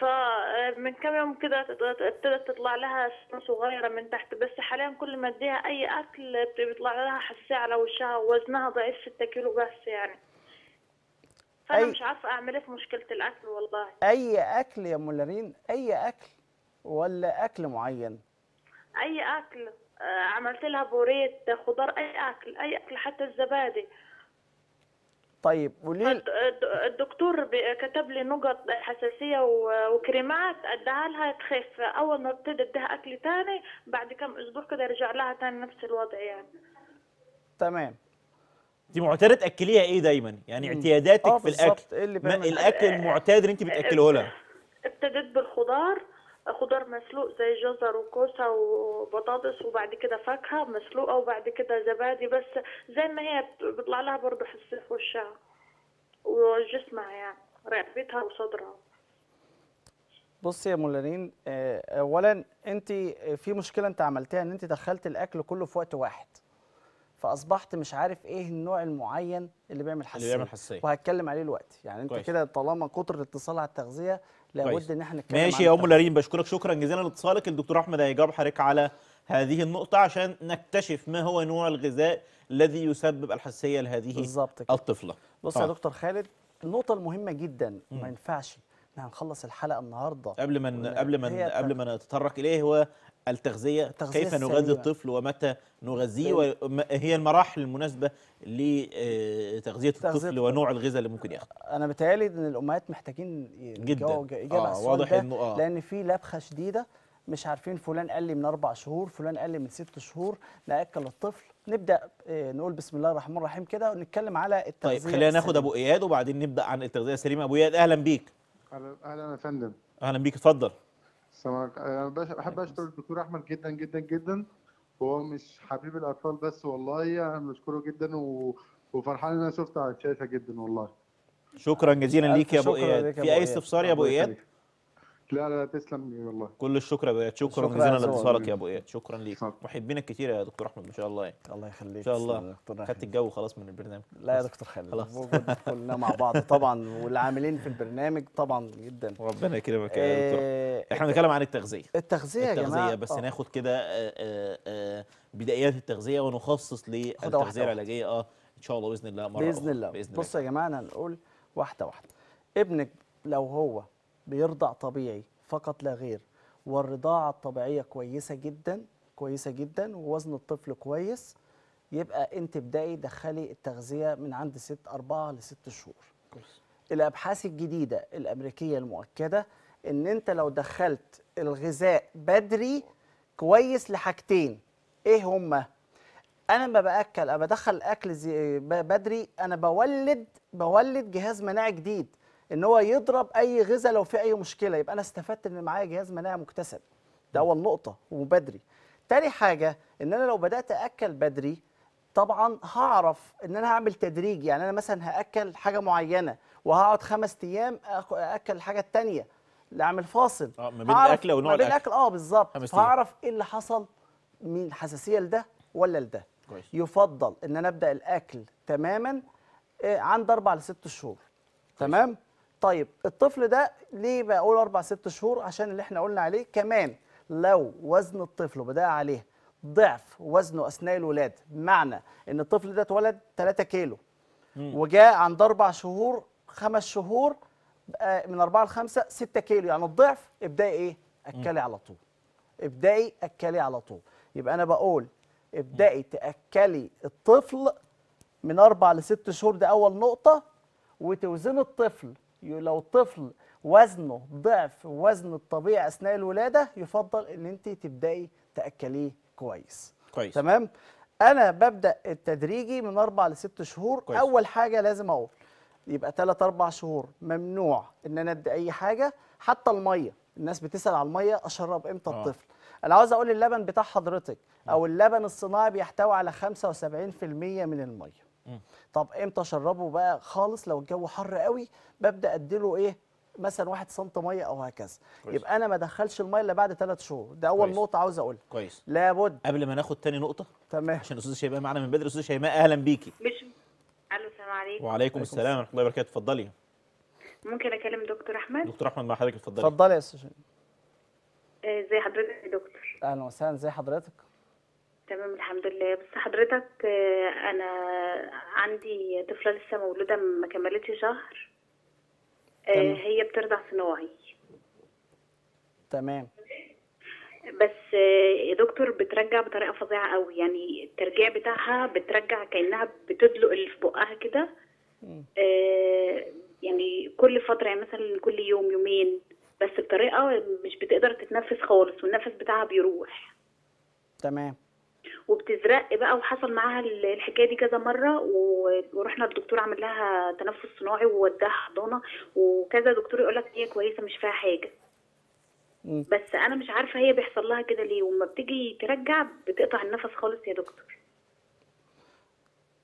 فمن آه، كام يوم كده ابتدت تطلع لها صغيره من تحت بس حاليا كل ما اديها اي اكل بيطلع لها حساسيه على وشها ووزنها ضعيف 6 كيلو بس يعني فانا أي... مش عارفه اعمل إيه في مشكله الاكل والله اي اكل يا مولارين اي اكل ولا اكل معين اي اكل آه، عملت لها بوريت خضار اي اكل اي اكل حتى الزبادي طيب قولي الدكتور كتب لي نقط حساسيه وكريمات ادها لها تخف اول ما ابتدى اديها اكل ثاني بعد كم اسبوع كده رجع لها ثاني نفس الوضع يعني تمام انت معتاده تاكليها ايه دايما يعني اعتياداتك آه، في الاكل إيه اللي الاكل آه، المعتاد اللي انت بتاكله لها ابتديت بالخضار خضار مسلوق زي جزر وكوسة وبطاطس وبعد كده فاكهة مسلوقة وبعد كده زبادي بس زي ما هي بيطلع لها برضو في وشها وجسمها يعني رقبتها وصدرها بصي يا مولانين آه، اولا انت في مشكله انت عملتيها ان انت دخلت الاكل كله في وقت واحد فاصبحت مش عارف ايه النوع المعين اللي بيعمل حساسيه اللي بيعمل حساسيه وهتكلم عليه دلوقتي يعني انت كده طالما كتر الاتصال على التغذيه لابد ان احنا نتكلم ماشي يا ام لارين بشكرك شكرا جزيلا لاتصالك الدكتور احمد هيجاوب حضرتك على هذه النقطه عشان نكتشف ما هو نوع الغذاء الذي يسبب الحساسيه لهذه بالظبط الطفله بص يا دكتور خالد النقطه المهمه جدا ما ينفعش احنا نخلص الحلقه النهارده قبل ما قبل ما قبل ما نتطرق اليه هو التغذية, كيف نغذي الطفل ومتى نغذيه إيه. وهي المراحل المناسبة لتغذية آه، الطفل ونوع الغذاء اللي ممكن ياخده أنا بتهيألي إن الأمهات محتاجين جدا إجابة آه واضح إنه آه لأن في لبخة شديدة مش عارفين فلان قال لي من أربع شهور فلان قال لي من ست شهور نأكل الطفل نبدا آه، نقول بسم الله الرحمن الرحيم كده ونتكلم على طيب، التغذيه طيب خلينا ناخد ابو اياد وبعدين نبدا عن التغذيه السليمه ابو اياد اهلا بيك اهلا اهلا يا فندم اهلا بيك اتفضل سمك انا بحب اشكر الدكتور احمد جدا جدا جدا هو مش حبيب الاطفال بس والله انا بشكره جدا و... وفرحان ان انا شفته على الشاشه جدا والله شكرا جزيلا ليك يا ابو اياد في اي استفسار يا ابو اياد لا لا تسلم لي والله كل الشكر يا بيات شكرا جزيلا لاتصالك يا ابو اياد شكرا ليك محبينك كتير يا دكتور احمد ان شاء الله يعني الله يخليك ان شاء الله خدت الجو خلاص من البرنامج لا يا دكتور خالد خلاص كلنا مع بعض طبعا والعاملين في البرنامج طبعا جدا ربنا يكرمك يا دكتور إيه، احنا إيه، بنتكلم عن التغذيه التغذيه يا جماعه التغذيه بس آه. ناخد كده آه، آه، بدايات التغذيه ونخصص للتغذيه العلاجيه اه ان شاء الله باذن الله مره باذن الله بص بصوا يا جماعه انا هنقول واحده واحده ابنك لو هو بيرضع طبيعي فقط لا غير والرضاعة الطبيعية كويسة جدا كويسة جدا ووزن الطفل كويس يبقى انت ابدأي دخلي التغذية من عند ست أربعة لست شهور كويس. الأبحاث الجديدة الأمريكية المؤكدة ان انت لو دخلت الغذاء بدري كويس لحاجتين ايه هما انا ما باكل انا بدخل اكل بدري انا بولد بولد جهاز مناعي جديد ان هو يضرب اي غذاء لو في اي مشكله يبقى انا استفدت ان معايا جهاز مناعه مكتسب ده اول نقطه وبدري تاني حاجه ان انا لو بدات اكل بدري طبعا هعرف ان انا هعمل تدريج يعني انا مثلا هاكل حاجه معينه وهقعد خمس ايام اكل الحاجه الثانيه لاعمل فاصل اه ما بين الاكل ونوع الاكل ما بين الاكل اه بالظبط فاعرف ايه اللي حصل من حساسيه لده ولا لده كويس. يفضل ان انا ابدا الاكل تماما آه، عند اربع لست شهور تمام طيب الطفل ده ليه بقول اربع ست شهور عشان اللي احنا قلنا عليه كمان لو وزن الطفل وبدأ عليه ضعف وزنه اثناء الولاده معنى ان الطفل ده اتولد 3 كيلو وجاء عند اربع شهور خمس شهور آه، من أربعة لخمسة 6 كيلو يعني الضعف ابدأي إيه؟ أكلي على طول ابدأي أكلي على طول يبقى أنا بقول ابدأي تأكلي الطفل من أربع لست شهور ده أول نقطة وتوزني الطفل لو طفل وزنه ضعف وزن الطبيعي اثناء الولاده يفضل ان انت تبداي تاكليه كويس كويس تمام انا ببدا التدريجي من اربع لست شهور كويس. اول حاجه لازم اقول يبقى ثلاث اربع شهور ممنوع ان انا ادي اي حاجه حتى الميه الناس بتسال على الميه اشرب امتى أوه. الطفل انا عاوز اقول اللبن بتاع حضرتك او اللبن الصناعي بيحتوي على 75% من الميه طب امتى اشربه بقى خالص لو الجو حر قوي ببدا اديله ايه مثلا 1 سم ميه او هكذا كويس. يبقى انا ما ادخلش الميه الا بعد 3 شهور ده اول كويس. نقطه عاوز اقولها كويس لابد قبل ما ناخد ثاني نقطه تمام عشان استاذه شيماء معانا من بدري استاذه شيماء اهلا بيكي مش الو السلام عليكم وعليكم السلام ورحمه الله وبركاته اتفضلي ممكن اكلم دكتور احمد دكتور احمد مع حضرتك اتفضلي اتفضلي يا استاذه آه، ازي حضرتك يا دكتور اهلا وسهلا ازي حضرتك تمام الحمد لله بس حضرتك آه، انا عندي طفله لسه مولوده ما كملتش شهر آه، تمام. هي بترضع صناعي تمام بس آه، يا دكتور بترجع بطريقه فظيعه قوي يعني الترجيع بتاعها بترجع كانها بتدلق اللي في بقها كده يعني كل فتره يعني مثلا كل يوم يومين بس بطريقه مش بتقدر تتنفس خالص والنفس بتاعها بيروح تمام وبتزرق بقى وحصل معاها الحكايه دي كذا مره ورحنا الدكتور عمل لها تنفس صناعي ووداها حضانه وكذا دكتور يقول لك هي كويسه مش فيها حاجه بس انا مش عارفه هي بيحصل لها كده ليه وما بتيجي ترجع بتقطع النفس خالص يا دكتور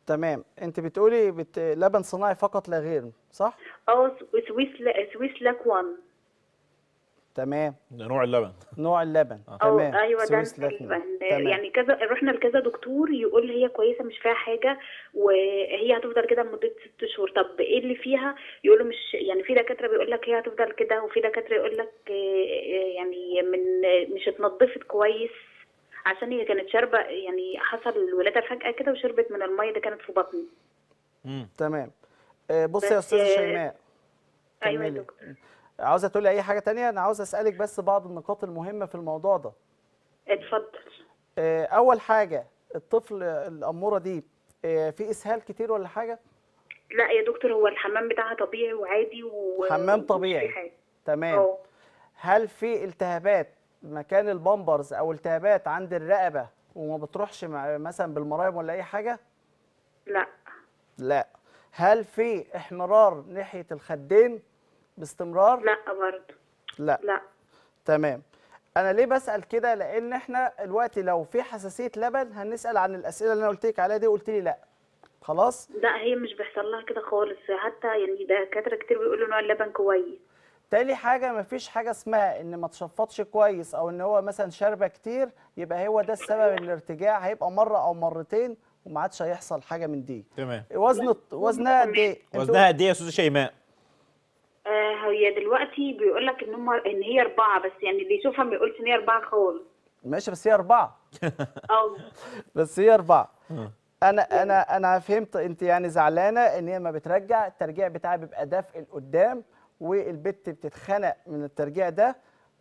تمام انت بتقولي بت... لبن صناعي فقط لا غير صح اه سويس سويس لاك 1 تمام نوع اللبن نوع اللبن آه. تمام ايوه ده يعني كذا رحنا لكذا دكتور يقول هي كويسه مش فيها حاجه وهي هتفضل كده لمده ست شهور طب ايه اللي فيها يقولوا مش يعني في دكاتره بيقول لك هي هتفضل كده وفي دكاتره يقول لك آه، آه، يعني من مش اتنضفت كويس عشان هي كانت شاربه يعني حصل الولاده فجاه كده وشربت من الميه اللي كانت في بطني امم تمام آه، بصي يا استاذه شيماء ايوه يا دكتور عاوزه تقولي اي حاجه تانية انا عاوز اسالك بس بعض النقاط المهمه في الموضوع ده اتفضل آه، اول حاجه الطفل الاموره دي آه، في اسهال كتير ولا حاجه لا يا دكتور هو الحمام بتاعها طبيعي وعادي و... حمام طبيعي تمام أوه. هل في التهابات مكان البامبرز او التهابات عند الرقبه وما بتروحش مثلا بالمرايم ولا اي حاجه لا لا هل في احمرار ناحيه الخدين باستمرار لا برضه لا لا تمام انا ليه بسال كده لان احنا الوقت لو في حساسيه لبن هنسال عن الاسئله اللي انا قلت لك عليها دي وقلت لي لا خلاص لا هي مش بيحصل لها كده خالص حتى يعني دكاتره كتير بيقولوا نوع اللبن كويس تاني حاجة مفيش حاجة اسمها إن ما تشفطش كويس أو إن هو مثلا شاربة كتير يبقى هو ده السبب الارتجاع هيبقى مرة أو مرتين وما عادش هيحصل حاجة من دي تمام وزن وزنها قد إيه؟ وزنها قد إيه يا أستاذة شيماء؟ آه، هي دلوقتي بيقول لك ان هم ان هي اربعه بس يعني اللي يشوفها ما يقولش ان هي اربعه خالص ماشي بس هي اربعه اه بس هي اربعه اه. انا انا انا فهمت انت يعني زعلانه ان هي ما بترجع الترجيع بتاعها بيبقى دافء لقدام والبت بتتخنق من الترجيع ده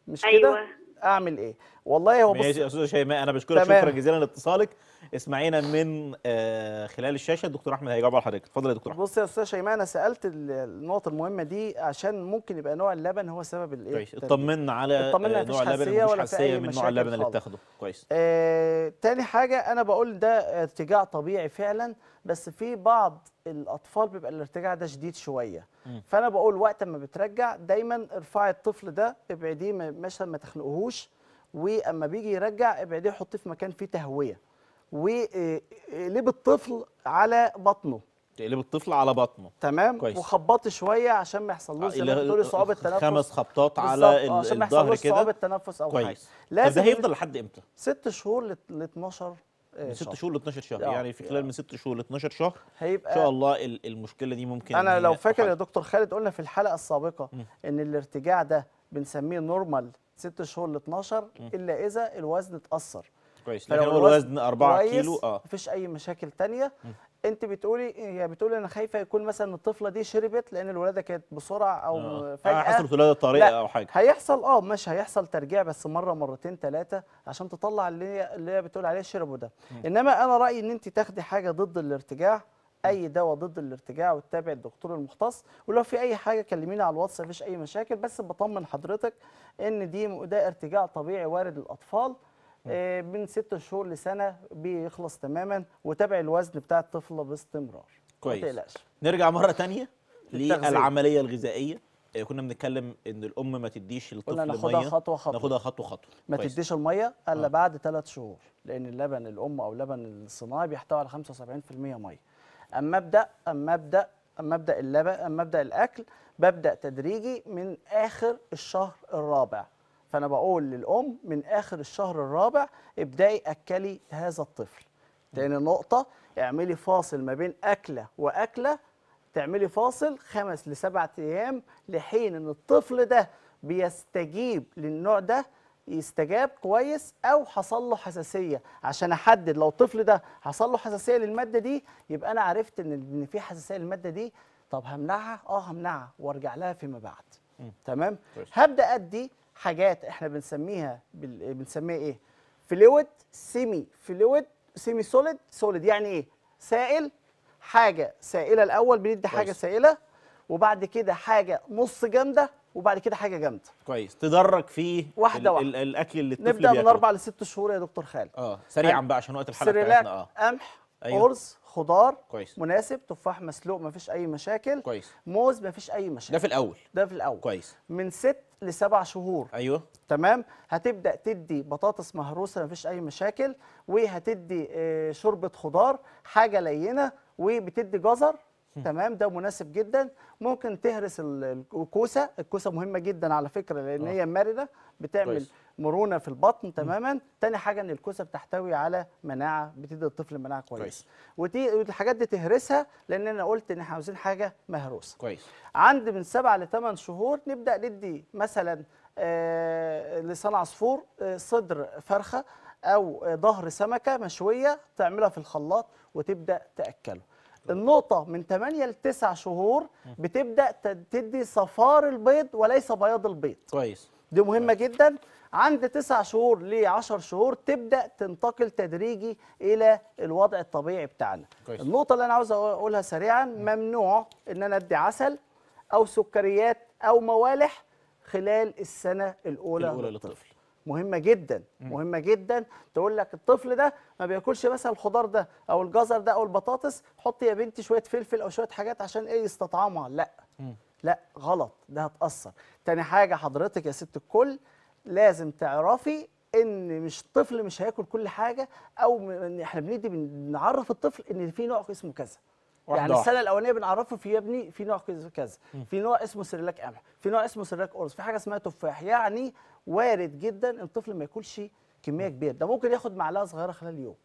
مش أيوة. كده اعمل ايه والله هو بص ماشي يا استاذه شيماء انا بشكرك شكرا جزيلا لاتصالك اسمعينا من آه، خلال الشاشه الدكتور احمد هيجاوب على حضرتك اتفضل يا دكتور احمد بص يا استاذ شيماء انا سالت النقطه المهمه دي عشان ممكن يبقى نوع اللبن هو سبب الايه كويس اطمنا على آه، اطمنا نوع اللبن ولا حساسيه من نوع اللبن اللي بتاخده كويس آه تاني حاجه انا بقول ده ارتجاع طبيعي فعلا بس في بعض الاطفال بيبقى الارتجاع ده شديد شويه م. فانا بقول وقت ما بترجع دايما ارفعي الطفل ده ابعديه مثلا ما تخنقهوش واما بيجي يرجع ابعديه حطيه في مكان فيه تهويه وقلب الطفل على بطنه تقلب الطفل على بطنه تمام كويس. وخبط شويه عشان ما يحصلوش زي ما صعوبه التنفس خمس خبطات على آه، الظهر كده يحصلوش صعوبه او كويس. حاجه لازم ده هيفضل لحد امتى؟ ست شهور ل 12 آه، من 6 شهور ل 12 شهر آه. يعني في خلال من 6 شهور ل 12 شهر هيبقى ان شاء الله المشكله دي ممكن انا لو فاكر يا دكتور خالد قلنا في الحلقه السابقه م. ان الارتجاع ده بنسميه نورمال 6 شهور ل 12 الا اذا الوزن اتاثر كويس لكن هو الوزن 4 كيلو اه مفيش اي مشاكل ثانيه انت بتقولي هي بتقولي انا خايفه يكون مثلا الطفله دي شربت لان الولاده كانت بسرعه او آه. فجاه هيحصل ولاده طريقه او حاجه هيحصل اه مش هيحصل ترجيع بس مره مرتين ثلاثه عشان تطلع اللي هي اللي هي بتقول عليه شربه ده م. انما انا رايي ان انت تاخدي حاجه ضد الارتجاع اي دواء ضد الارتجاع وتتابع الدكتور المختص ولو في اي حاجه كلميني على الواتس مفيش اي مشاكل بس بطمن حضرتك ان دي ده ارتجاع طبيعي وارد للاطفال آه، من ست شهور لسنه بيخلص تماما وتابع الوزن بتاع الطفله باستمرار كويس ما تقلقش نرجع مره ثانيه للعمليه الغذائيه آه، كنا بنتكلم ان الام ما تديش للطفل ميه ناخدها خطوه خطوه ناخدها خطوه خطوه ما كويس. تديش الميه الا آه. بعد ثلاث شهور لان اللبن الام او اللبن الصناعي بيحتوي على 75% ميه اما ابدا اما ابدا اما ابدا اللبن اما ابدا الاكل ببدا تدريجي من اخر الشهر الرابع فانا بقول للام من اخر الشهر الرابع ابداي اكلي هذا الطفل تاني نقطه اعملي فاصل ما بين اكله واكله تعملي فاصل خمس لسبعة ايام لحين ان الطفل ده بيستجيب للنوع ده يستجاب كويس او حصل له حساسيه عشان احدد لو الطفل ده حصل له حساسيه للماده دي يبقى انا عرفت ان ان في حساسيه للماده دي طب همنعها اه همنعها وارجع لها فيما بعد تمام هبدا ادي حاجات احنا بنسميها بنسميها ايه فلويد سيمي فلويد سيمي سوليد سوليد يعني ايه سائل حاجه سائله الاول بندي حاجه كويس. سائله وبعد كده حاجه نص جامده وبعد كده حاجه جامده كويس تدرج فيه واحده واحده الاكل اللي الطفل نبدا من اربع لست شهور يا دكتور خالد اه سريعا بقى عشان وقت الحلقه بتاعتنا اه قمح أيوة. أرز خضار كويس. مناسب تفاح مسلوق مفيش أي مشاكل كويس. موز مفيش أي مشاكل ده في الأول ده في الأول كويس من ست لسبع شهور ايوه تمام هتبدا تدي بطاطس مهروسه مفيش اي مشاكل وهتدي آه، شوربه خضار حاجه لينه وبتدي جزر تمام ده مناسب جدا ممكن تهرس الكوسه الكوسه مهمه جدا على فكره لان آه. هي مرنه بتعمل كويس. مرونه في البطن تماما تاني حاجه ان الكوسه بتحتوي على مناعه بتدي الطفل مناعه كويسه كويس. ودي الحاجات دي تهرسها لان انا قلت ان احنا عاوزين حاجه مهروسه كويس عند من 7 ل 8 شهور نبدا ندي مثلا آه لسان عصفور آه صدر فرخه او ظهر سمكه مشويه تعملها في الخلاط وتبدا تاكله طيب. النقطة من 8 ل 9 شهور بتبدأ تدي صفار البيض وليس بياض البيض كويس دي مهمة كويس. طيب. جدا عند تسع شهور ل 10 شهور تبدا تنتقل تدريجي الى الوضع الطبيعي بتاعنا كويس. النقطه اللي انا عاوز اقولها سريعا ممنوع ان انا ادي عسل او سكريات او موالح خلال السنه الاولى, الأولى للطفل مهمة جدا مهمة جدا تقول لك الطفل ده ما بياكلش مثلا الخضار ده او الجزر ده او البطاطس حط يا بنتي شوية فلفل او شوية حاجات عشان ايه يستطعمها لا لا غلط ده هتأثر تاني حاجة حضرتك يا ست الكل لازم تعرفي ان مش الطفل مش هياكل كل حاجه او احنا بندي بنعرف الطفل ان في نوع اسمه كذا يعني واحد. السنه الاولانيه بنعرفه في يا ابني في نوع كذا في نوع اسمه سريلاك قمح في نوع اسمه سريلاك قرص في حاجه اسمها تفاح يعني وارد جدا ان الطفل ما ياكلش كميه كبيره ده ممكن ياخد معلقه صغيره خلال اليوم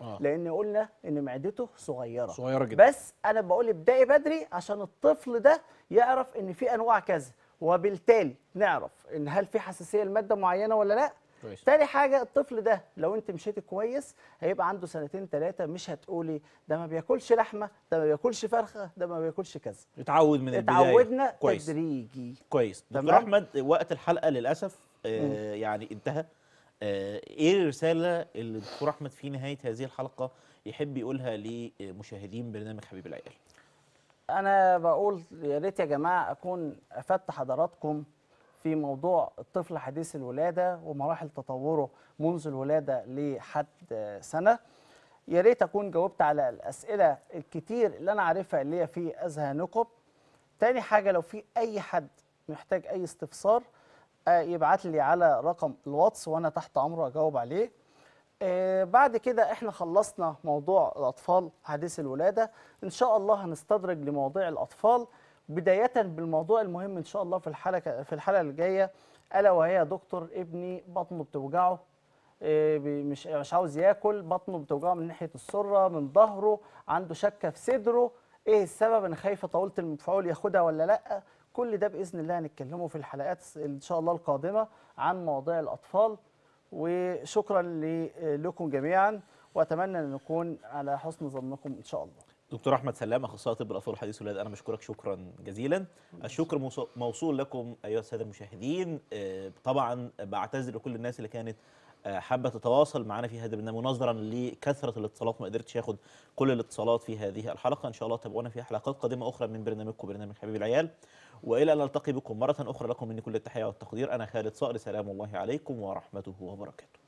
آه. لان قلنا ان معدته صغيره صغيره جدا بس انا بقول ابدأي بدري عشان الطفل ده يعرف ان في انواع كذا وبالتالي نعرف ان هل في حساسيه لماده معينه ولا لا كويس. تاني حاجه الطفل ده لو انت مشيتي كويس هيبقى عنده سنتين ثلاثه مش هتقولي ده ما بياكلش لحمه ده ما بياكلش فرخه ده ما بياكلش كذا اتعود من البدايه اتعودنا كويس. تدريجي كويس دكتور احمد وقت الحلقه للاسف آه يعني انتهى آه ايه الرساله اللي دكتور احمد في نهايه هذه الحلقه يحب يقولها لمشاهدين برنامج حبيب العيال انا بقول يا ريت يا جماعه اكون افدت حضراتكم في موضوع الطفل حديث الولاده ومراحل تطوره منذ الولاده لحد سنه يا ريت اكون جاوبت على الاسئله الكتير اللي انا عارفها اللي هي في اذهانكم تاني حاجه لو في اي حد محتاج اي استفسار آه، يبعت لي على رقم الواتس وانا تحت امره اجاوب عليه آه، بعد كده احنا خلصنا موضوع الاطفال حديث الولاده ان شاء الله هنستدرج لمواضيع الاطفال بدايه بالموضوع المهم ان شاء الله في الحلقه في الحلقه الجايه الا وهي دكتور ابني بطنه بتوجعه آه، مش مش عاوز ياكل بطنه بتوجعه من ناحيه السره من ظهره عنده شكه في صدره ايه السبب انا خايفه طاوله المفعول ياخدها ولا لا كل ده باذن الله هنتكلمه في الحلقات ان شاء الله القادمه عن مواضيع الاطفال وشكرا لكم جميعا واتمنى ان نكون على حسن ظنكم ان شاء الله دكتور احمد سلام اخصائي طب الاطفال والحديث الولاده انا بشكرك شكرا جزيلا الشكر موصول لكم ايها الساده المشاهدين آه، طبعا بعتذر لكل الناس اللي كانت آه، حابه تتواصل معنا في هذا البرنامج نظرا لكثره الاتصالات ما قدرتش اخد كل الاتصالات في هذه الحلقه ان شاء الله تابعونا في حلقات قادمه اخرى من برنامجكم برنامج حبيب العيال والى ان نلتقي بكم مره اخرى لكم مني كل التحيه والتقدير انا خالد صقر سلام الله عليكم ورحمته وبركاته